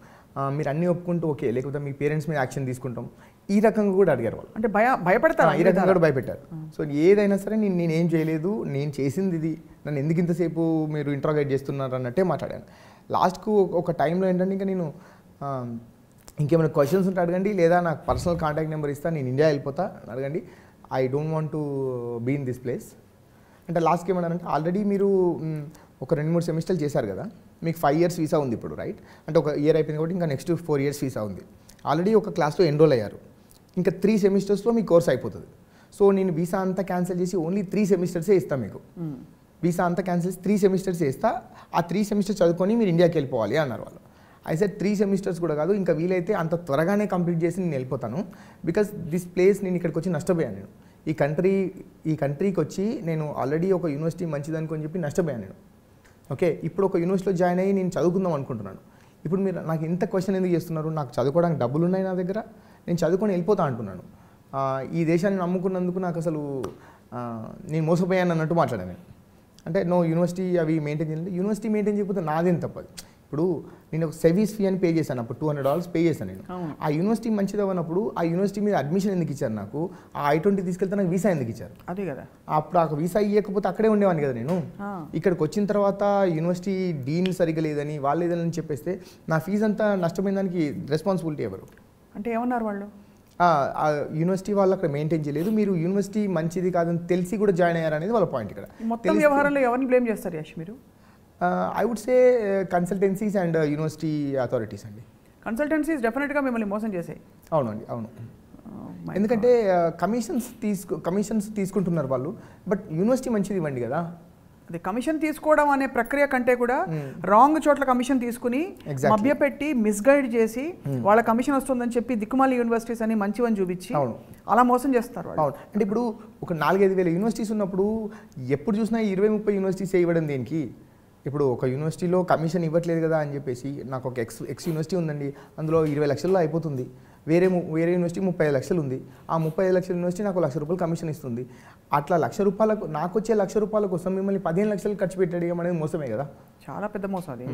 మీరు అన్ని ఒప్పుకుంటూ ఓకే లేకపోతే మీ పేరెంట్స్ మీద యాక్షన్ తీసుకుంటాం ఈ రకంగా కూడా అడిగారు వాళ్ళు అంటే భయ భయపడతారు ఈ రకంగా కూడా భయపెట్టారు సో ఏదైనా సరే నేను నేనేం చేయలేదు నేను చేసింది ఇది నన్ను ఎందుకు ఇంతసేపు మీరు ఇంట్రాగేట్ చేస్తున్నారు అన్నట్టే మాట్లాడాను లాస్ట్కు ఒక టైంలో ఏంటంటే ఇంకా నేను ఇంకేమైనా క్వశ్చన్స్ ఉంటే అడగండి లేదా నాకు పర్సనల్ కాంటాక్ట్ నెంబర్ ఇస్తా నేను ఇండియా వెళ్ళిపోతా అడగండి I don't want to be in this place అంటే లాస్ట్కి అంటే ఆల్రెడీ మీరు ఒక రెండు మూడు సెమిస్టర్లు చేశారు కదా మీకు ఫైవ్ ఇయర్స్ వీసా ఉంది ఇప్పుడు రైట్ అంటే ఒక ఇయర్ అయిపోయింది కాబట్టి ఇంకా next four years visa already ఆల్రెడీ ఒక క్లాస్లో ఎన్రోల్ అయ్యారు ఇంకా త్రీ సెమిస్టర్స్లో మీ కోర్స్ అయిపోతుంది సో నేను వీసా అంతా క్యాన్సిల్ చేసి ఓన్లీ త్రీ సెమిస్టర్సే ఇస్తాను మీకు వీసా అంతా క్యాన్సిల్ చేసి త్రీ సెమిస్టర్స్ ఇస్తా ఆ త్రీ సెమిస్టర్ చదువుకొని మీరు ఇండియాకి వెళ్ళిపోవాలి అన్నారు వాళ్ళు ఐ సెట్ త్రీ సెమిస్టర్స్ కూడా కాదు ఇంకా వీలైతే అంత త్వరగానే కంప్లీట్ చేసి నేను వెళ్ళిపోతాను బికాస్ దిస్ ప్లేస్ నేను ఇక్కడికి వచ్చి నష్టపోయాను నేను ఈ కంట్రీ ఈ కంట్రీకి వచ్చి నేను ఆల్రెడీ ఒక యూనివర్సిటీ మంచిదనుకొని చెప్పి నష్టపోయాను నేను ఓకే ఇప్పుడు ఒక యూనివర్సిటీలో జాయిన్ అయ్యి నేను చదువుకుందాం అనుకుంటున్నాను ఇప్పుడు మీరు నాకు ఇంత క్వశ్చన్ ఎందుకు చేస్తున్నారు నాకు చదువుకోవడానికి డబ్బులు ఉన్నాయి నా దగ్గర నేను చదువుకొని వెళ్ళిపోతా అంటున్నాను ఈ దేశాన్ని నమ్ముకున్నందుకు నాకు అసలు నేను మోసపోయాను అన్నట్టు మాట్లాడాను నేను అంటే నో యూనివర్సిటీ అవి మెయింటైన్ చేయాలి యూనివర్సిటీ మెయింటైన్ చేయకపోతే నాదేం తప్పదు ఇప్పుడు నేను ఒక సర్వీస్ ఫీ అని పే చేశాను అప్పుడు టూ హండ్రెడ్ డాలర్స్ పే చేశాను నేను ఆ యూనివర్సిటీ మంచిది అవ్వనప్పుడు ఆ యూనివర్సిటీ మీద అడ్మిషన్ ఎందుకు ఇచ్చారు నాకు ఆ ఐ ట్వంటీ తీసుకెళ్తే నాకు వీసా ఎందుకు ఇచ్చారు అదే కదా అప్పుడు ఆ వీసా ఇవ్వకపోతే అక్కడే ఉండేవాడిని కదా నేను ఇక్కడికి వచ్చిన తర్వాత యూనివర్సిటీ డీన్ సరిగ్గా లేదని వాళ్ళు లేదని చెప్పేస్తే నా ఫీజు అంతా నష్టమైన దానికి రెస్పాన్సిబిలిటీ ఎవరు అంటే ఏమన్నారు వాళ్ళు యూనివర్సిటీ వాళ్ళు అక్కడ మెయింటైన్ చేయలేదు మీరు యూనివర్సిటీ మంచిది కాదని తెలిసి కూడా జాయిన్ అయ్యారు అనేది వాళ్ళ పాయింట్ ఇక్కడ మొత్తం వ్యవహారంలో ఎవరిని బ్లేమ్ చేస్తారు యాష్ మీరు I would say consultancies and university authorities అండి కన్సల్టెన్సీస్ డెఫినెట్గా మిమ్మల్ని మోసం చేసాయి అవునండి అవును oh ఎందుకంటే కమిషన్స్ uh, తీసు కమిషన్స్ తీసుకుంటున్నారు వాళ్ళు బట్ యూనివర్సిటీ మంచిది ఇవ్వండి కదా అది కమిషన్ తీసుకోవడం అనే ప్రక్రియ కంటే కూడా hmm. రాంగ్ చోట్ల కమిషన్ తీసుకుని మభ్యపెట్టి మిస్గైడ్ చేసి hmm. వాళ్ళ కమిషన్ వస్తుందని చెప్పి దిక్కుమాలి యూనివర్సిటీస్ అని మంచివని చూపించి అలా మోసం చేస్తారు అవును అంటే ఇప్పుడు ఒక నాలుగైదు వేల యూనివర్సిటీస్ ఉన్నప్పుడు ఎప్పుడు చూసినా ఇరవై ముప్పై యూనివర్సిటీస్ ఇవ్వడం దేనికి ఇప్పుడు ఒక యూనివర్సిటీలో కమిషన్ ఇవ్వట్లేదు కదా అని చెప్పేసి నాకు ఒక ఎక్స్ ఎక్స్ యూనివర్సిటీ ఉందండి అందులో ఇరవై లక్షల్లో అయిపోతుంది వేరే వేరే యూనివర్సిటీ ముప్పై ఐదు లక్షలు ఉంది ఆ ముప్పై ఐదు లక్షల యూనివర్సిటీ నాకు లక్ష రూపాయలు కమిషన్ ఇస్తుంది అట్లా లక్ష రూపాయలకు నాకు వచ్చే లక్ష రూపాయల కోసం మిమ్మల్ని పదిహేను లక్షలు ఖర్చు పెట్టడం అనేది మోసమే కదా చాలా పెద్ద మోసం అది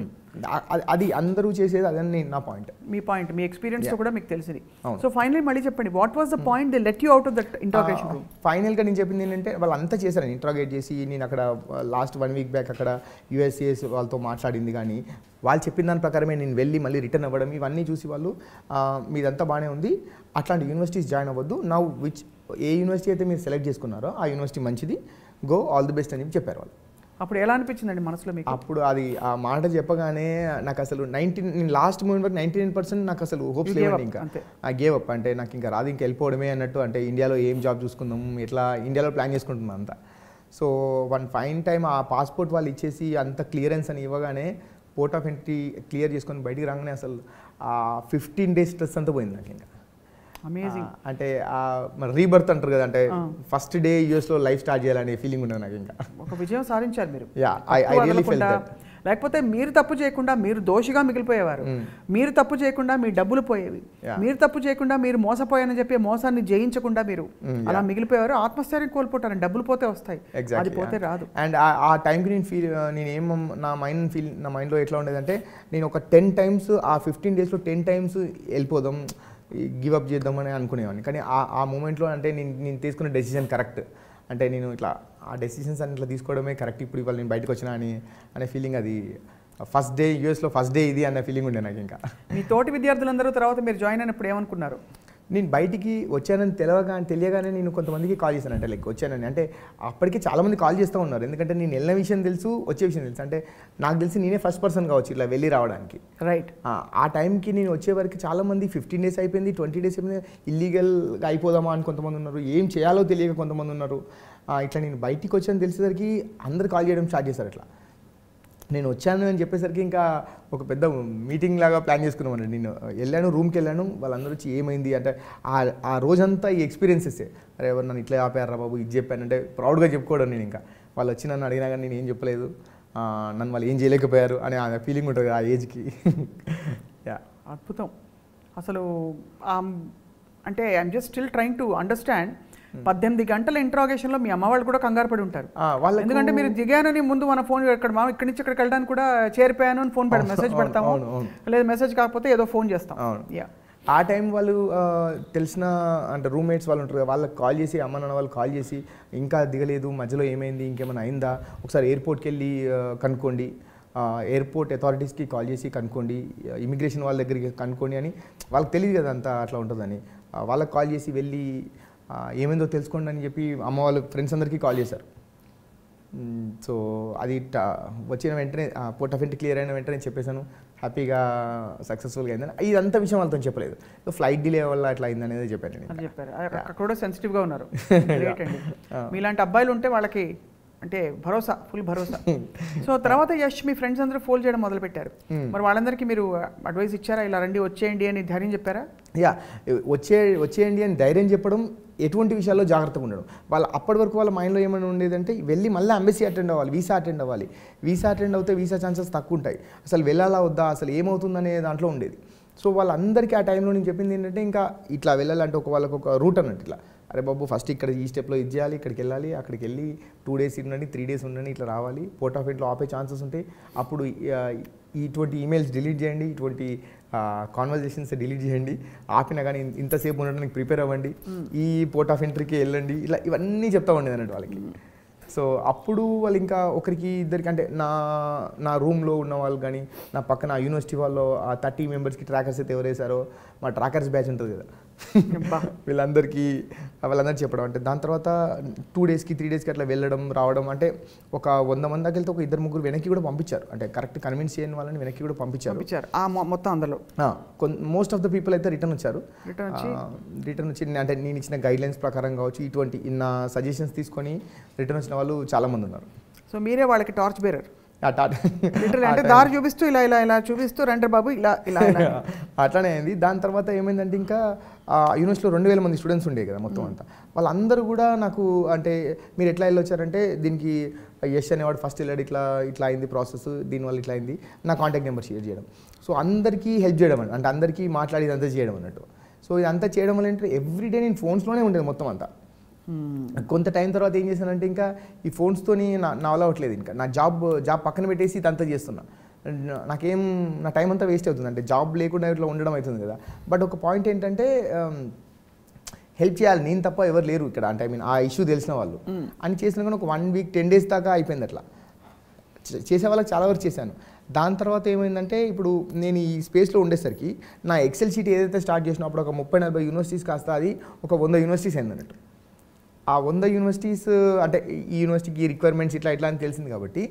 అది అందరూ చేసేది అదన్నీ నా పాయింట్ మీ పాయింట్ మీ ఎక్స్పీరియన్స్ కూడా మీకు తెలిసింది సో ఫైనల్ మళ్ళీ చెప్పండి what was the point they let you out of that interrogation final గా నేను చెప్పింది ఏంటంటే వాళ్ళు అంతా చేశారు ఇంట్రాగేట్ చేసి నేను అక్కడ లాస్ట్ వన్ వీక్ బ్యాక్ అక్కడ యూఎస్ఏఎస్ వాళ్ళతో మాట్లాడింది కానీ వాళ్ళు చెప్పిన దాని ప్రకారమే నేను వెళ్ళి మళ్ళీ రిటర్న్ అవ్వడం ఇవన్నీ చూసి వాళ్ళు మీదంతా బాగానే ఉంది అట్లాంటి యూనివర్సిటీస్ జాయిన్ అవ్వద్దు నా విచ్ ఏ యూనివర్సిటీ అయితే మీరు సెలెక్ట్ చేసుకున్నారో ఆ యూనివర్సిటీ మంచిది గో ఆల్ ది బెస్ట్ అని చెప్పారు వాళ్ళు అప్పుడు ఎలా అనిపించిందండి మనసులో మీకు అప్పుడు అది ఆ మాట చెప్పగానే నాకు అసలు నైన్టీన్ నేను లాస్ట్ మూమెంట్ వరకు నైన్టీ నైన్ పర్సెంట్ నాకు అసలు హోప్స్ లేవండి ఇంకా ఆ గేవ్ అప్ అంటే నాకు ఇంకా రాదు ఇంకా వెళ్ళిపోవడమే అన్నట్టు అంటే ఇండియాలో ఏం జాబ్ చూసుకుందాం ఎట్లా ఇండియాలో ప్లాన్ చేసుకుంటున్నాం అంతా సో వన్ ఫైన్ టైం ఆ పాస్పోర్ట్ వాళ్ళు ఇచ్చేసి అంత క్లియరెన్స్ అని ఇవ్వగానే పోర్ట్ ఆఫ్ ఎంట్రీ క్లియర్ చేసుకొని బయటికి రాగానే అసలు ఆ ఫిఫ్టీన్ డేస్ స్ట్రెస్ అంతా పోయింది నాకు ఇంకా అంటే రీబర్త్ అంటారు కదా అంటే ఫస్ట్ డే యూఎస్ లో లైఫ్ స్టార్ట్ చేయాలనే ఫీలింగ్ ఉండదు నాకు ఇంకా ఒక విజయం సాధించారు మీరు లేకపోతే మీరు తప్పు చేయకుండా మీరు దోషిగా మిగిలిపోయేవారు hmm. మీరు తప్పు చేయకుండా మీ డబ్బులు పోయేవి మీరు తప్పు చేయకుండా మీరు మోసపోయానని చెప్పి మోసాన్ని జయించకుండా మీరు hmm, అలా మిగిలిపోయేవారు ఆత్మస్థైర్యం కోల్పోతారు డబ్బులు పోతే వస్తాయి అది పోతే రాదు అండ్ ఆ టైంకి నేను ఫీల్ నేను ఏం నా మైండ్ ఫీల్ నా మైండ్లో ఎట్లా ఉండేదంటే నేను ఒక టెన్ టైమ్స్ ఆ ఫిఫ్టీన్ డేస్లో టెన్ టైమ్స్ వెళ్ళిపోదాం గివప్ చేద్దామని అనుకునేవాడిని కానీ ఆ మూమెంట్లో అంటే నేను నేను తీసుకున్న డెసిషన్ కరెక్ట్ అంటే నేను ఇట్లా ఆ డెసిషన్స్ అని ఇట్లా తీసుకోవడమే కరెక్ట్ ఇప్పుడు ఇవాళ నేను బయటకు వచ్చినా అని అనే ఫీలింగ్ అది ఫస్ట్ డే యూఎస్లో ఫస్ట్ డే ఇది అనే ఫీలింగ్ ఉండే నాకు ఇంకా మీ తోటి విద్యార్థులందరూ తర్వాత మీరు జాయిన్ అయినప్పుడు ఏమనుకున్నారు నేను బయటికి వచ్చానని తెలియగా తెలియగానే నేను కొంతమందికి కాల్ చేశాను అంటే లైక్ వచ్చానని అంటే అప్పటికే చాలామంది కాల్ చేస్తూ ఉన్నారు ఎందుకంటే నేను వెళ్ళిన విషయం తెలుసు వచ్చే విషయం తెలుసు అంటే నాకు తెలిసి నేనే ఫస్ట్ పర్సన్ కావచ్చు ఇట్లా వెళ్ళి రావడానికి రైట్ ఆ టైంకి నేను వచ్చే వరకు చాలామంది ఫిఫ్టీన్ డేస్ అయిపోయింది ట్వంటీ డేస్ అయిపోయింది ఇల్లీగల్గా అయిపోదామా అని కొంతమంది ఉన్నారు ఏం చేయాలో తెలియక కొంతమంది ఉన్నారు ఇట్లా నేను బయటికి వచ్చాను తెలిసేసరికి అందరు కాల్ చేయడం స్టార్ట్ చేశారు ఇట్లా నేను వచ్చాను అని చెప్పేసరికి ఇంకా ఒక పెద్ద మీటింగ్ లాగా ప్లాన్ చేసుకున్నామండి నేను వెళ్ళాను రూమ్కి వెళ్ళాను వాళ్ళందరూ వచ్చి ఏమైంది అంటే ఆ రోజంతా ఈ ఎక్స్పీరియన్సెస్ అరే ఎవరు నన్ను ఇట్లా ఆపారా బాబు ఇది చెప్పాను అంటే ప్రౌడ్గా చెప్పుకోవడం నేను ఇంకా వాళ్ళు వచ్చి నన్ను అడిగినా కానీ నేను ఏం చెప్పలేదు నన్ను వాళ్ళు ఏం చేయలేకపోయారు అనే ఆ ఫీలింగ్ ఉంటుంది ఆ ఏజ్కి యా అద్భుతం అసలు అంటే I'm just still trying to understand Hmm. పద్దెనిమిది గంటల ఇంట్రాగేషన్లో మీ అమ్మ వాళ్ళు కూడా కంగారు పడి ఉంటారు వాళ్ళు ఎందుకంటే మీరు దిగానని ముందు మన ఫోన్ ఇక్కడ మా ఇక్కడి నుంచి ఇక్కడికి వెళ్ళడానికి కూడా చేరిపోయాను అని ఫోన్ పెడతాం మెసేజ్ పెడతాము లేదు మెసేజ్ కాకపోతే ఏదో ఫోన్ చేస్తాం యా ఆ టైం వాళ్ళు తెలిసిన అంటే రూమ్మేట్స్ వాళ్ళు ఉంటారు వాళ్ళకి కాల్ చేసి అమ్మ నాన్న వాళ్ళు కాల్ చేసి ఇంకా దిగలేదు మధ్యలో ఏమైంది ఇంకేమైనా అయిందా ఒకసారి ఎయిర్పోర్ట్కి వెళ్ళి కనుక్కోండి ఎయిర్పోర్ట్ అథారిటీస్కి కాల్ చేసి కనుక్కోండి ఇమిగ్రేషన్ వాళ్ళ దగ్గరికి కనుక్కోండి అని వాళ్ళకి తెలియదు కదా అంతా అట్లా ఉంటుందని వాళ్ళకి కాల్ చేసి వెళ్ళి ఏమైందో తెలుసుకోండి అని చెప్పి అమ్మ వాళ్ళు ఫ్రెండ్స్ అందరికీ కాల్ చేశారు సో అది వచ్చిన వెంటనే పోర్ట్ ఆఫ్ క్లియర్ అయిన వెంటనే చెప్పేశాను హ్యాపీగా సక్సెస్ఫుల్గా అయిందని ఇదంతా విషయం వాళ్ళతో చెప్పలేదు ఫ్లైట్ డిలే వల్ల అట్లా అయింది అనేది చెప్పాను నేను చెప్పారు కూడా సెన్సిటివ్గా ఉన్నారు మీలాంటి అబ్బాయిలు ఉంటే వాళ్ళకి అంటే భరోసా ఫుల్ భరోసా సో తర్వాత యష్ మీ ఫ్రెండ్స్ అందరూ ఫోన్ చేయడం మొదలు పెట్టారు మరి వాళ్ళందరికీ మీరు అడ్వైస్ ఇచ్చారా ఇలా రండి వచ్చేయండి అని ధైర్యం చెప్పారా యా వచ్చే వచ్చేయండి అని ధైర్యం చెప్పడం ఎటువంటి విషయాల్లో జాగ్రత్తగా ఉండడం వాళ్ళు అప్పటి వరకు వాళ్ళ మైండ్లో ఏమైనా ఉండేదంటే వెళ్ళి మళ్ళీ అంబెసీ అటెండ్ అవ్వాలి వీసా అటెండ్ అవ్వాలి వీసా అటెండ్ అవుతే వీసా ఛాన్సెస్ తక్కువ ఉంటాయి అసలు వెళ్ళాలా వద్దా అసలు ఏమవుతుందనే దాంట్లో ఉండేది సో వాళ్ళందరికీ ఆ టైంలో నేను చెప్పింది ఏంటంటే ఇంకా ఇట్లా వెళ్ళాలంటే ఒక వాళ్ళకి ఒక రూట్ అన్నట్టు ఇట్లా అరే బాబు ఫస్ట్ ఇక్కడ ఈ స్టెప్లో ఇది చేయాలి ఇక్కడికి వెళ్ళాలి అక్కడికి వెళ్ళి టూ డేస్ ఉండండి త్రీ డేస్ ఉండండి ఇట్లా రావాలి పోర్ట్ ఆఫ్ ఇంట్లో ఆపే ఛాన్సెస్ ఉంటాయి అప్పుడు ఇటువంటి ఈమెయిల్స్ డిలీట్ చేయండి ఇటువంటి కాన్వర్జేషన్స్ డిలీట్ చేయండి ఆపినా కానీ ఇంతసేపు ఉండడానికి ప్రిపేర్ అవ్వండి ఈ పోర్ట్ ఆఫ్ ఎంట్రీకి వెళ్ళండి ఇలా ఇవన్నీ చెప్తా ఉండేది అన్నట్టు వాళ్ళకి సో అప్పుడు వాళ్ళు ఇంకా ఒకరికి ఇద్దరికి అంటే నా నా రూమ్లో ఉన్న వాళ్ళు కానీ నా పక్కన యూనివర్సిటీ వాళ్ళు ఆ థర్టీ మెంబర్స్కి ట్రాకర్స్ అయితే ఎవరు వేశారో మా ట్రాకర్స్ బ్యాచ్ ఉంటుంది కదా వీళ్ళందరికీ వాళ్ళందరూ చెప్పడం అంటే దాని తర్వాత టూ డేస్కి త్రీ డేస్కి అట్లా వెళ్ళడం రావడం అంటే ఒక వంద మంది దగ్గర ఒక ఇద్దరు ముగ్గురు వెనక్కి కూడా పంపించారు అంటే కరెక్ట్ కన్విన్స్ చేయని వాళ్ళని వెనక్కి కూడా పంపించారు పంపించారు మొత్తం అందులో మోస్ట్ ఆఫ్ ద పీపుల్ అయితే రిటర్న్ వచ్చారు రిటర్న్ వచ్చి అంటే నేను ఇచ్చిన గైడ్ లైన్స్ ప్రకారం కావచ్చు ఇటువంటి ఇన్న సజెషన్స్ తీసుకొని రిటర్న్ వచ్చిన వాళ్ళు చాలామంది ఉన్నారు సో మీరే వాళ్ళకి టార్చ్ బేరర్ అంటే దారి చూపిస్తూ ఇలా ఇలా ఇలా చూపిస్తూ రండి బాబు ఇలా ఇలా అట్లానే అయింది దాని తర్వాత ఏమైందంటే ఇంకా యూనివర్సిటీలో రెండు వేల మంది స్టూడెంట్స్ ఉండే కదా మొత్తం అంతా వాళ్ళందరూ కూడా నాకు అంటే మీరు ఎట్లా వెళ్ళొచ్చారంటే దీనికి యష్ అనేవాడు ఫస్ట్ వెళ్ళాడు ఇట్లా ఇట్లా అయింది ప్రాసెస్ దీనివల్ల ఇట్లా అయింది నా కాంటాక్ట్ నెంబర్ షేర్ చేయడం సో అందరికీ హెల్ప్ చేయడం అంటే అందరికీ మాట్లాడి అంతా చేయడం అన్నట్టు సో ఇదంతా చేయడం వల్ల ఏంటంటే ఎవ్రీడే నేను ఫోన్స్లోనే ఉండేది మొత్తం అంతా కొంత టైం తర్వాత ఏం చేశానంటే ఇంకా ఈ ఫోన్స్తోని నా నా వల్ల అవ్వట్లేదు ఇంకా నా జాబ్ జాబ్ పక్కన పెట్టేసి ఇదంతా చేస్తున్నా నాకేం నా టైం అంతా వేస్ట్ అవుతుంది అంటే జాబ్ లేకుండా ఇట్లా ఉండడం అవుతుంది కదా బట్ ఒక పాయింట్ ఏంటంటే హెల్ప్ చేయాలి నేను తప్ప ఎవరు లేరు ఇక్కడ అంటే ఐ మీన్ ఆ ఇష్యూ తెలిసిన వాళ్ళు అని చేసిన కానీ ఒక వన్ వీక్ టెన్ డేస్ దాకా అయిపోయింది అట్లా చేసే వాళ్ళకి చాలా వరకు చేశాను దాని తర్వాత ఏమైందంటే ఇప్పుడు నేను ఈ స్పేస్లో ఉండేసరికి నా ఎక్సెల్ షీట్ ఏదైతే స్టార్ట్ చేసినప్పుడు ఒక ముప్పై నలభై యూనివర్సిటీస్ కాస్త అది ఒక వంద యూనివర్సిటీస్ అయింది అన్నట్టు ఆ వంద యూనివర్సిటీస్ అంటే ఈ యూనివర్సిటీకి రిక్వైర్మెంట్స్ ఇట్లా ఇట్లా అని తెలిసింది కాబట్టి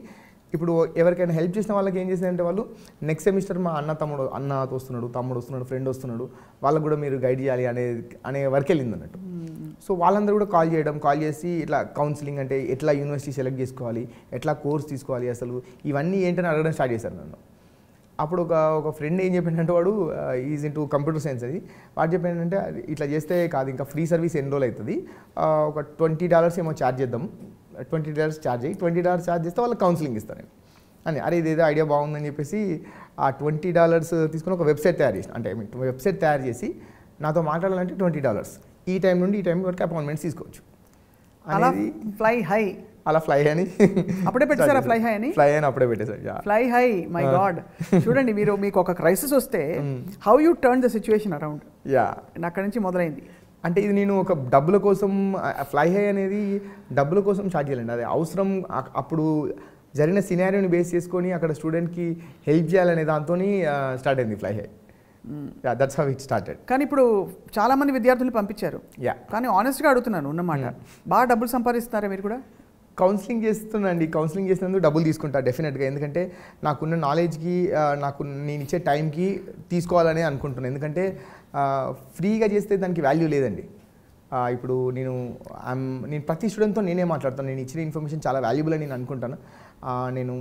ఇప్పుడు ఎవరికైనా హెల్ప్ చేసిన వాళ్ళకి ఏం చేసిందంటే వాళ్ళు నెక్స్ట్ సెమిస్టర్ మా అన్న తమ్ముడు అన్న వస్తున్నాడు తమ్ముడు వస్తున్నాడు ఫ్రెండ్ వస్తున్నాడు వాళ్ళకు కూడా మీరు గైడ్ చేయాలి అనే అనే వర్క్ వెళ్ళింది అన్నట్టు సో వాళ్ళందరూ కూడా కాల్ చేయడం కాల్ చేసి ఇట్లా కౌన్సిలింగ్ అంటే ఎట్లా యూనివర్సిటీ సెలెక్ట్ చేసుకోవాలి ఎట్లా కోర్స్ తీసుకోవాలి అసలు ఇవన్నీ ఏంటని అడగడం స్టార్ట్ చేశారు నన్ను అప్పుడు ఒక ఒక ఫ్రెండ్ ఏం చెప్పిండంటే వాడు is into computer science అది వాడు చెప్పిండంటే ఇట్లా చేస్తే కాదు ఇంకా ఫ్రీ సర్వీస్ ఎన్ని రోజులు అవుతుంది ఒక ట్వంటీ డాలర్స్ ఏమో ఛార్జ్ చేద్దాం ట్వంటీ డాలర్స్ ఛార్జ్ అయ్యి ట్వంటీ డాలర్స్ ఛార్జ్ చేస్తే వాళ్ళకి కౌన్సిలింగ్ ఇస్తాను అని అరే ఇదేదో ఐడియా బాగుందని చెప్పేసి ఆ ట్వంటీ డాలర్స్ తీసుకుని ఒక వెబ్సైట్ తయారు చేసిన అంటే వెబ్సైట్ తయారు చేసి నాతో మాట్లాడాలంటే ట్వంటీ డాలర్స్ ఈ టైం నుండి ఈ టైం వరకు అపాయింట్మెంట్స్ తీసుకోవచ్చు అనేది ఫ్లై హై అలా ఫ్లై హై అని అప్పుడే పెట్టేశారా ఫ్లై హై అని ఫ్లై హై అప్పుడే పెట్టేశారు ఫ్లై హై మై గాడ్ చూడండి మీరు మీకు ఒక క్రైసిస్ వస్తే how you turn the situation around yeah అక్కడ నుంచి మొదలైంది అంటే ఇది నేను ఒక డబ్బుల కోసం ఫ్లై హై అనేది డబ్బుల కోసం స్టార్ట్ చేయలేండి అది అవసరం అప్పుడు జరిగిన సినారీని బేస్ చేసుకొని అక్కడ స్టూడెంట్కి హెల్ప్ చేయాలనే దాంతో స్టార్ట్ అయింది Fly High that's how it started కానీ ఇప్పుడు చాలా మంది విద్యార్థులు పంపించారు యా కానీ ఆనెస్ట్గా అడుగుతున్నాను ఉన్నమాట hmm. బాగా డబ్బులు సంపాదిస్తున్నారా మీరు కూడా కౌన్సిలింగ్ చేస్తున్నాండి కౌన్సిలింగ్ చేసినందుకు డబ్బులు తీసుకుంటా డెఫినెట్గా ఎందుకంటే నాకున్న నాలెడ్జ్కి నాకు నేను ఇచ్చే టైంకి తీసుకోవాలని అనుకుంటున్నాను ఎందుకంటే ఫ్రీగా చేస్తే దానికి వాల్యూ లేదండి ఇప్పుడు నేను నేను ప్రతి స్టూడెంట్తో నేనే మాట్లాడతాను నేను ఇచ్చిన ఇన్ఫర్మేషన్ చాలా వాల్యుబుల్ అని నేను అనుకుంటాను నేను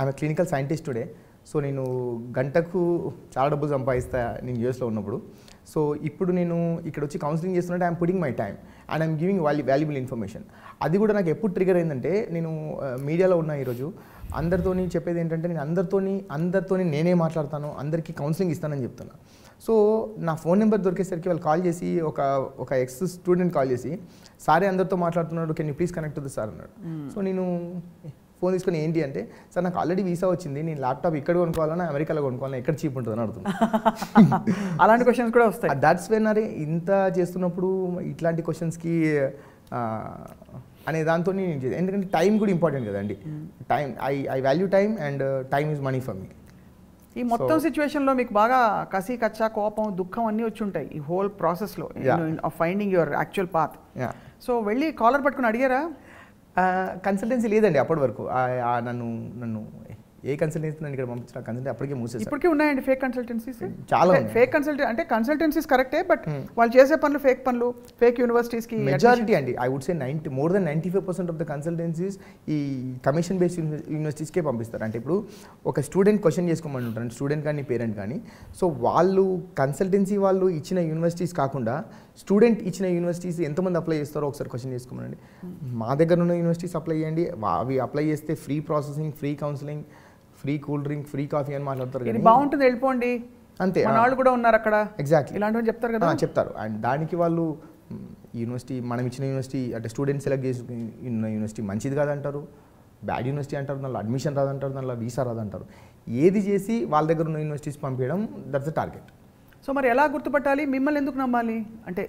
ఆమె క్లినికల్ సైంటిస్టుడే సో నేను గంటకు చాలా డబ్బులు సంపాదిస్తా నేను యూఎస్లో ఉన్నప్పుడు సో ఇప్పుడు నేను ఇక్కడ వచ్చి కౌన్సిలింగ్ చేస్తున్నట్టు I'm putting my time and I'm giving value valuable information అది కూడా నాకు ఎప్పుడు ట్రిగర్ అయిందంటే నేను మీడియాలో ఉన్నా ఈరోజు అందరితోని చెప్పేది ఏంటంటే నేను అందరితోని అందరితోని నేనే మాట్లాడతాను అందరికీ కౌన్సిలింగ్ ఇస్తానని చెప్తున్నా సో నా ఫోన్ నెంబర్ దొరికేసరికి వాళ్ళు కాల్ చేసి ఒక ఒక ఎక్స్ స్టూడెంట్ కాల్ చేసి సారే అందరితో మాట్లాడుతున్నాడు కెన్ యూ ప్లీజ్ కనెక్ట్ అవుతుంది సార్ అన్నాడు సో నేను ఫోన్ తీసుకుని ఏంటి అంటే సార్ నాకు ఆల్రెడీ వీసా వచ్చింది నేను ల్యాప్టాప్ ఇక్కడ కొనుక్కోవాలన్నా అమెరికాలో కొనుక్కోవాలన్నా ఎక్కడ చీప్ ఉంటుందని అడుగుతున్నా అలాంటి క్వశ్చన్స్ కూడా వస్తాయి దాట్స్ uh, వెన్ అరే ఇంత చేస్తున్నప్పుడు ఇట్లాంటి క్వశ్చన్స్కి uh, అనే దాంతో నేను ఎందుకంటే టైం కూడా ఇంపార్టెంట్ కదండి hmm. Time I I value time and time is money for me ఈ మొత్తం సిచ్యువేషన్లో మీకు బాగా కసి కచ్చా కోపం దుఃఖం అన్నీ వచ్చి ఉంటాయి ఈ హోల్ ప్రాసెస్లో finding your actual path so వెళ్ళి కాలర్ పట్టుకుని అడిగారా కన్సల్టెన్సీ లేదండి అప్పటి వరకు నన్ను నన్ను ఏ కన్సల్టెన్సీ నన్ను ఇక్కడ పంపించిన కన్సల్టెన్సీ అప్పటికే మూసేసి ఇప్పటికే ఉన్నాయండి ఫేక్ కన్సల్టెన్సీస్ hmm, చాలా ఫేక్ కన్సల్టెన్ అంటే కన్సల్టెన్సీస్ కరెక్టే బట్ వాళ్ళు చేసే పనులు ఫేక్ పనులు ఫేక్ యూనివర్సిటీస్కి మెజారిటీ అండి I would say ninety more than ninety five percent of the consultancies ఈ కమిషన్ బేస్డ్ యూనివర్సిటీస్కే పంపిస్తారు అంటే ఇప్పుడు ఒక స్టూడెంట్ క్వశ్చన్ చేసుకోమని ఉంటారు స్టూడెంట్ కానీ పేరెంట్ కానీ సో వాళ్ళు కన్సల్టెన్సీ వాళ్ళు ఇచ్చిన యూనివర్సిటీస్ కాకుండా స్టూడెంట్ ఇచ్చిన యూనివర్సిటీస్ ఎంతమంది అప్లై చేస్తారో ఒకసారి క్వశ్చన్ చేసుకోమనండి మా దగ్గర ఉన్న యూనివర్సిటీస్ అప్లై చేయండి అవి అప్లై చేస్తే free processing free counselling free cool drink free coffee అని మాట్లాడతారు బాగుంటుంది వెళ్ళిపోండి అంతే వాళ్ళు కూడా ఉన్నారు అక్కడ ఎగ్జాక్ట్లీ ఇలాంటివి చెప్తారు కదా చెప్తారు అండ్ దానికి వాళ్ళు యూనివర్సిటీ మనం ఇచ్చిన యూనివర్సిటీ అంటే స్టూడెంట్ సెలెక్ట్ చేసుకున్న యూనివర్సిటీ మంచిది కాదంటారు బ్యాడ్ యూనివర్సిటీ అంటారు దానిలో అడ్మిషన్ రాదంటారు దానిలో వీసా రాదంటారు ఏది చేసి వాళ్ళ దగ్గర ఉన్న యూనివర్సిటీస్ పంపించడం దట్స్ ద టార్గెట్ సో మరి ఎలా గుర్తుపట్టాలి మిమ్మల్ని ఎందుకు నమ్మాలి అంటే